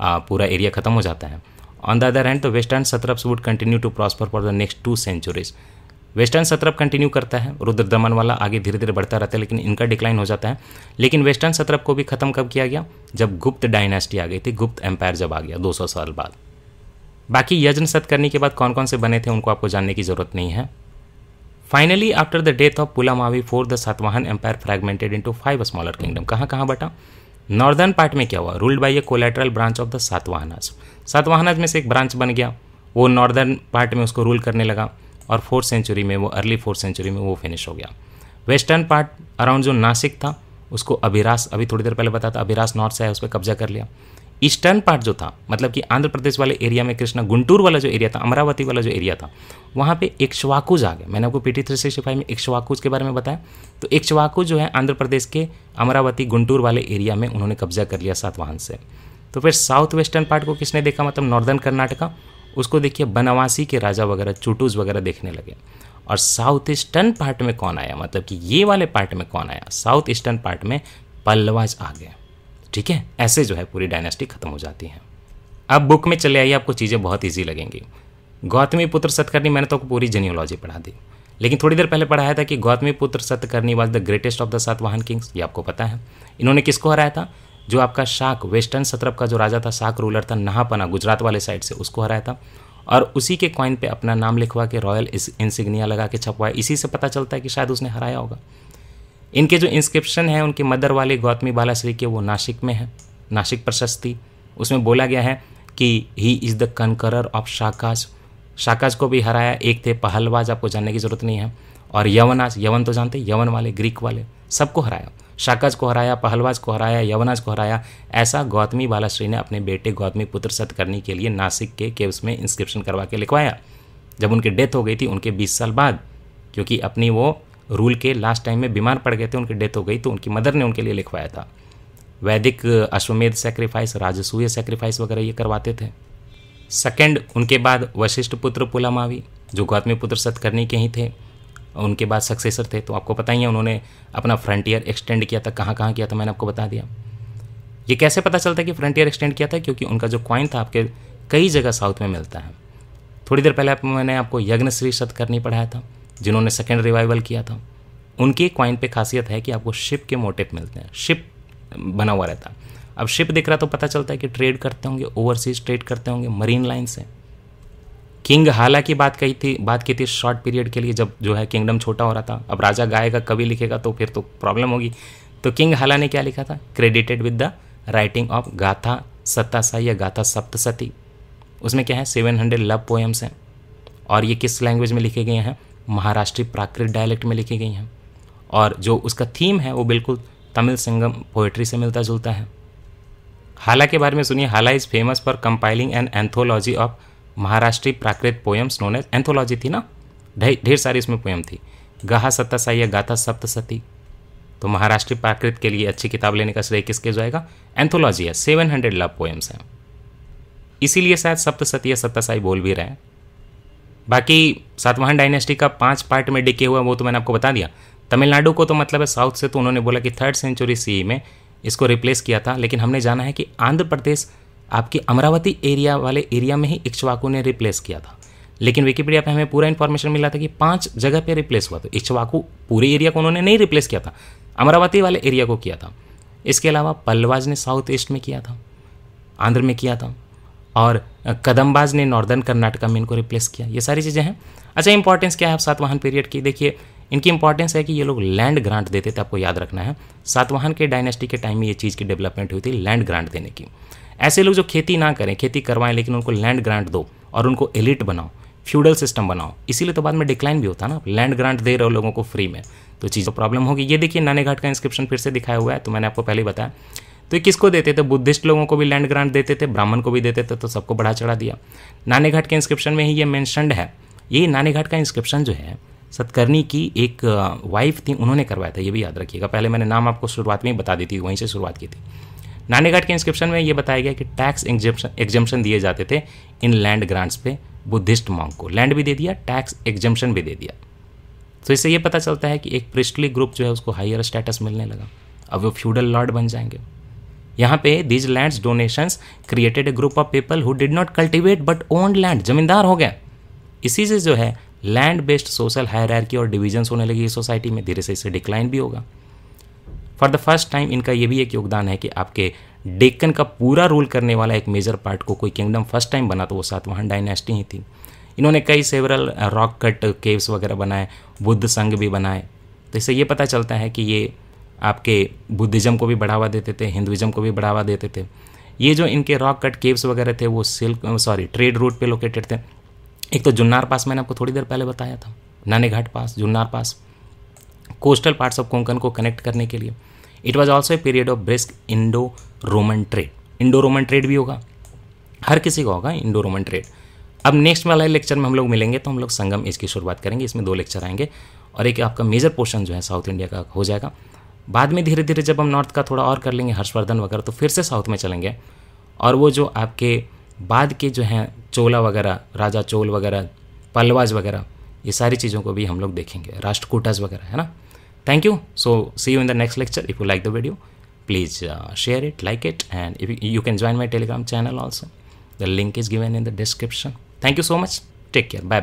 आ, पूरा एरिया खत्म हो जाता है ऑन द अदर हैंड तो western satraps would continue to prosper for the next two centuries western satrap continue करता है रुद्र दमन वाला आगे धीरे धीरे बढ़ता रहता है लेकिन इनका डिक्लाइन हो जाता है लेकिन वेस्टर्न सत्र को भी खत्म कब किया गया जब गुप्त डायनेस्टी आ गई थी गुप्त एम्पायर जब आ गया दो साल बाद बाकी यज्ञ सत करने के बाद कौन कौन से बने थे उनको आपको जानने की जरूरत नहीं है finally after the death of Pulamavi four the Satavahana empire fragmented into five smaller kingdom कहाँ कहाँ बटा नॉर्दर्न पार्ट में क्या हुआ ruled by a collateral branch of the Satavahanas Satavahanas में से एक ब्रांच बन गया वो नॉर्दर्न पार्ट में उसको रूल करने लगा और फोर्थ सेंचुरी में वो अर्ली फोर्थ सेंचुरी में वो फिनिश हो गया वेस्टर्न पार्ट अराउंड जो नासिक था उसको अभिरास अभी थोड़ी देर पहले बताया था अभिरास नॉर्थ से है उस पर कब्जा कर लिया ईस्टर्न पार्ट जो था मतलब कि आंध्र प्रदेश वाले एरिया में कृष्णा गुंटूर वाला जो एरिया था अमरावती वाला जो एरिया था वहाँ पे शवाकूज आ गया मैंने आपको P T three sixty five में शवाकूज के बारे में बताया तो एक इक्शवाकुज जो है आंध्र प्रदेश के अमरावती गुंटूर वाले एरिया में उन्होंने कब्जा कर लिया सातवाहन से तो फिर साउथ वेस्टर्न पार्ट को किसने देखा मतलब नॉर्दर्न कर्नाटका उसको देखिए बनवासी के राजा वगैरह चुटूज वगैरह देखने लगे और साउथ ईस्टर्न पार्ट में कौन आया मतलब कि ये वाले पार्ट में कौन आया साउथ ईस्टर्न पार्ट में पल्लवाज आ गए ठीक है ऐसे जो है पूरी डायनेस्टी खत्म हो जाती है अब बुक में चले आइए आपको चीज़ें बहुत ईजी लगेंगी गौतमी पुत्र सतकर्णी मैंने तो पूरी जेनियोलॉजी पढ़ा दी लेकिन थोड़ी देर पहले पढ़ाया था कि Gautamiputra Satakarni was the greatest of the Satavahana Kings ये आपको पता है इन्होंने किसको हराया था जो आपका शाक वेस्टर्न सतरप का जो राजा था शाक रूलर था नहापना गुजरात वाले साइड से उसको हराया था और उसी के कॉइन पे अपना नाम लिखवा के रॉयल इंसिग्निया लगा के छपवाया इसी से पता चलता है कि शायद उसने हराया होगा इनके जो इंस्क्रिप्शन है उनके मदर वाले गौतमी बालाश्री के वो नासिक में है नासिक प्रशस्ति उसमें बोला गया है कि he is the conqueror of Shakas Shakas को भी हराया एक थे पहलवाज आपको जानने की ज़रूरत नहीं है और यवनाज यवन तो जानते यवन वाले ग्रीक वाले सबको हराया शाकज को हराया पहलवाज को हराया यवनाज को हराया ऐसा गौतमी बालाश्री ने अपने बेटे गौतमी पुत्र करने के लिए नासिक के केव्स में इंस्क्रिप्शन करवा के लिखवाया जब उनकी डेथ हो गई थी उनके बीस साल बाद क्योंकि अपनी वो रूल के लास्ट टाइम में बीमार पड़ गए थे उनकी डेथ हो गई तो उनकी मदर ने उनके लिए लिखवाया था वैदिक अश्वमेध सेक्रीफाइस राजसूय सेक्रीफाइस वगैरह ये करवाते थे सेकेंड उनके बाद वशिष्ठ पुत्र पुलामावी जो गौतमी पुत्र करने के ही थे उनके बाद सक्सेसर थे तो आपको पता ही है उन्होंने अपना फ्रंटियर एक्सटेंड किया था कहाँ कहाँ किया था मैंने आपको बता दिया ये कैसे पता चलता है कि फ्रंटियर एक्सटेंड किया था क्योंकि उनका जो क्वाइन था आपके कई जगह साउथ में मिलता है थोड़ी देर पहले आप मैंने आपको यज्ञश्री सतकर्णी पढ़ाया था जिन्होंने सेकेंड रिवाइवल किया था उनके क्वाइन पे खासियत है कि आपको शिप के मोटिव मिलते हैं शिप बना हुआ रहता है अब शिप दिख रहा तो पता चलता है कि ट्रेड करते होंगे ओवरसीज ट्रेड करते होंगे मरीन लाइन से किंग हाला की बात कही थी बात की थी शॉर्ट पीरियड के लिए जब जो है किंगडम छोटा हो रहा था अब राजा गाएगा कवि लिखेगा तो फिर तो प्रॉब्लम होगी तो किंग हाला ने क्या लिखा था credited with the writing of Gatha Sattasai या गाथा सप्तशती उसमें क्या है सेवन हंड्रेड लव पोएम्स हैं और ये किस लैंग्वेज में लिखे गए हैं महाराष्ट्रीय प्राकृत डायलेक्ट में लिखी गई हैं और जो उसका थीम है वो बिल्कुल तमिल संगम पोएट्री से मिलता जुलता है हाला के बारे में सुनिए Hala is famous for compiling an anthology of Maharashtri Prakrit poems known as anthology थी ना ढेर सारी इसमें पोएम थी गहा सत्ता या गाथा सप्त सती तो महाराष्ट्रीय प्राकृत के लिए अच्छी किताब लेने का श्रेय किसके जाएगा एंथोलॉजी है सेवन हंड्रेड लव पोएम्स हैं इसीलिए शायद सप्त सती या सत्तासाई बोल भी रहे हैं बाकी सातवाहन डायनेस्टी का पांच पार्ट में डिके हुआ वो तो मैंने आपको बता दिया तमिलनाडु को तो मतलब है साउथ से तो उन्होंने बोला कि थर्ड सेंचुरी सी में इसको रिप्लेस किया था लेकिन हमने जाना है कि आंध्र प्रदेश आपके अमरावती एरिया वाले एरिया में ही इक्ष्वाकु ने रिप्लेस किया था लेकिन विकीपीडिया पे हमें पूरा इन्फॉर्मेशन मिला था कि पांच जगह पे रिप्लेस हुआ था इक्ष्वाकु पूरे एरिया को उन्होंने नहीं रिप्लेस किया था अमरावती वाले एरिया को किया था इसके अलावा पल्लवाज ने साउथ ईस्ट में किया था आंध्र में किया था और कदमबाज ने नॉर्दर्न कर्नाटका में इनको रिप्लेस किया ये सारी चीज़ें हैं अच्छा इंपॉर्टेंस क्या है सातवाहन पीरियड की देखिए इनकी इंपॉर्टेंस है कि ये लोग लैंड ग्रांट देते थे आपको याद रखना है सातवाहन के डायनेस्टी के टाइम में ये चीज़ की डेवलपमेंट हुई थी लैंड ग्रांट देने की ऐसे लोग जो खेती ना करें खेती करवाएं लेकिन उनको लैंड ग्रांट दो और उनको एलिट बनाओ फ्यूडल सिस्टम बनाओ इसीलिए तो बाद में डिक्लाइन भी होता ना लैंड ग्रांट दे रहे हो लोगों को फ्री में तो चीज़ प्रॉब्लम होगी ये देखिए नाने घाट का इंस्क्रिप्शन फिर से दिखाया हुआ है तो मैंने आपको पहले ही बताया तो ये किसको देते थे बुद्धिस्ट लोगों को भी लैंड ग्रांट देते थे ब्राह्मण को भी देते थे तो सबको बढ़ा चढ़ा दिया नाने घाट के इंस्क्रिप्शन में ही ये मैंशनड है ये नाने का इंस्क्रिप्शन जो है सत्कर्णी की एक वाइफ uh, थी उन्होंने करवाया था ये भी याद रखिएगा पहले मैंने नाम आपको शुरुआत में ही बता दी थी वहीं से शुरुआत की थी नानीघाट के इंस्क्रिप्शन में ये बताया गया कि टैक्स एग्जम्पन दिए जाते थे इन लैंड ग्रांट्स पे बुद्धिस्ट मॉन्ग को लैंड भी दे दिया टैक्स एग्जम्पन भी दे दिया तो इससे ये पता चलता है कि एक प्रिस्टली ग्रुप जो है उसको हायर स्टेटस मिलने लगा अब वो फ्यूडल लॉर्ड बन जाएंगे यहाँ पे these lands donations created a group of people who did not cultivate but own land जमींदार हो गए इसी से जो है लैंड बेस्ड सोशल हायरार्की और डिविजन्स होने लगी सोसाइटी में धीरे से इससे डिक्लाइन भी होगा फॉर द फर्स्ट टाइम इनका ये भी एक योगदान है कि आपके डेक्कन का पूरा रूल करने वाला एक मेजर पार्ट को कोई किंगडम फर्स्ट टाइम बना तो वो सातवाहन डायनेस्टी ही थी इन्होंने कई सेवरल रॉक कट केव्स वगैरह बनाए बुद्ध संघ भी बनाए तो इससे ये पता चलता है कि ये आपके बुद्धिज़्म को भी बढ़ावा देते थे हिंदुज़म को भी बढ़ावा देते थे ये जो इनके रॉक कट केव्स वगैरह थे वो सिल्क सॉरी ट्रेड रूट पे लोकेटेड थे एक तो जुन्नार पास मैंने आपको थोड़ी देर पहले बताया था नानेघाट पास जुन्नार पास कोस्टल पार्ट्स ऑफ कोंकण को कनेक्ट करने के लिए it was also a period of brisk Indo Roman trade Indo Roman trade भी होगा हर किसी का होगा इंडो रोमन ट्रेड अब नेक्स्ट वाला लेक्चर में हम लोग मिलेंगे तो हम लोग संगम इसकी शुरुआत करेंगे इसमें दो लेक्चर आएंगे और एक आपका मेजर पोर्शन जो है साउथ इंडिया का हो जाएगा बाद में धीरे धीरे जब हम नॉर्थ का थोड़ा और कर लेंगे हर्षवर्धन वगैरह तो फिर से साउथ में चलेंगे और वो जो आपके बाद के जो हैं चोला वगैरह राजा चोल वगैरह पलवाज वगैरह ये सारी चीज़ों को भी हम लोग देखेंगे राष्ट्रकूटाज वगैरह है ना thank you so see you in the next lecture if you like the video please uh, share it like it and if you, you can join my telegram channel also the link is given in the description thank you so much take care bye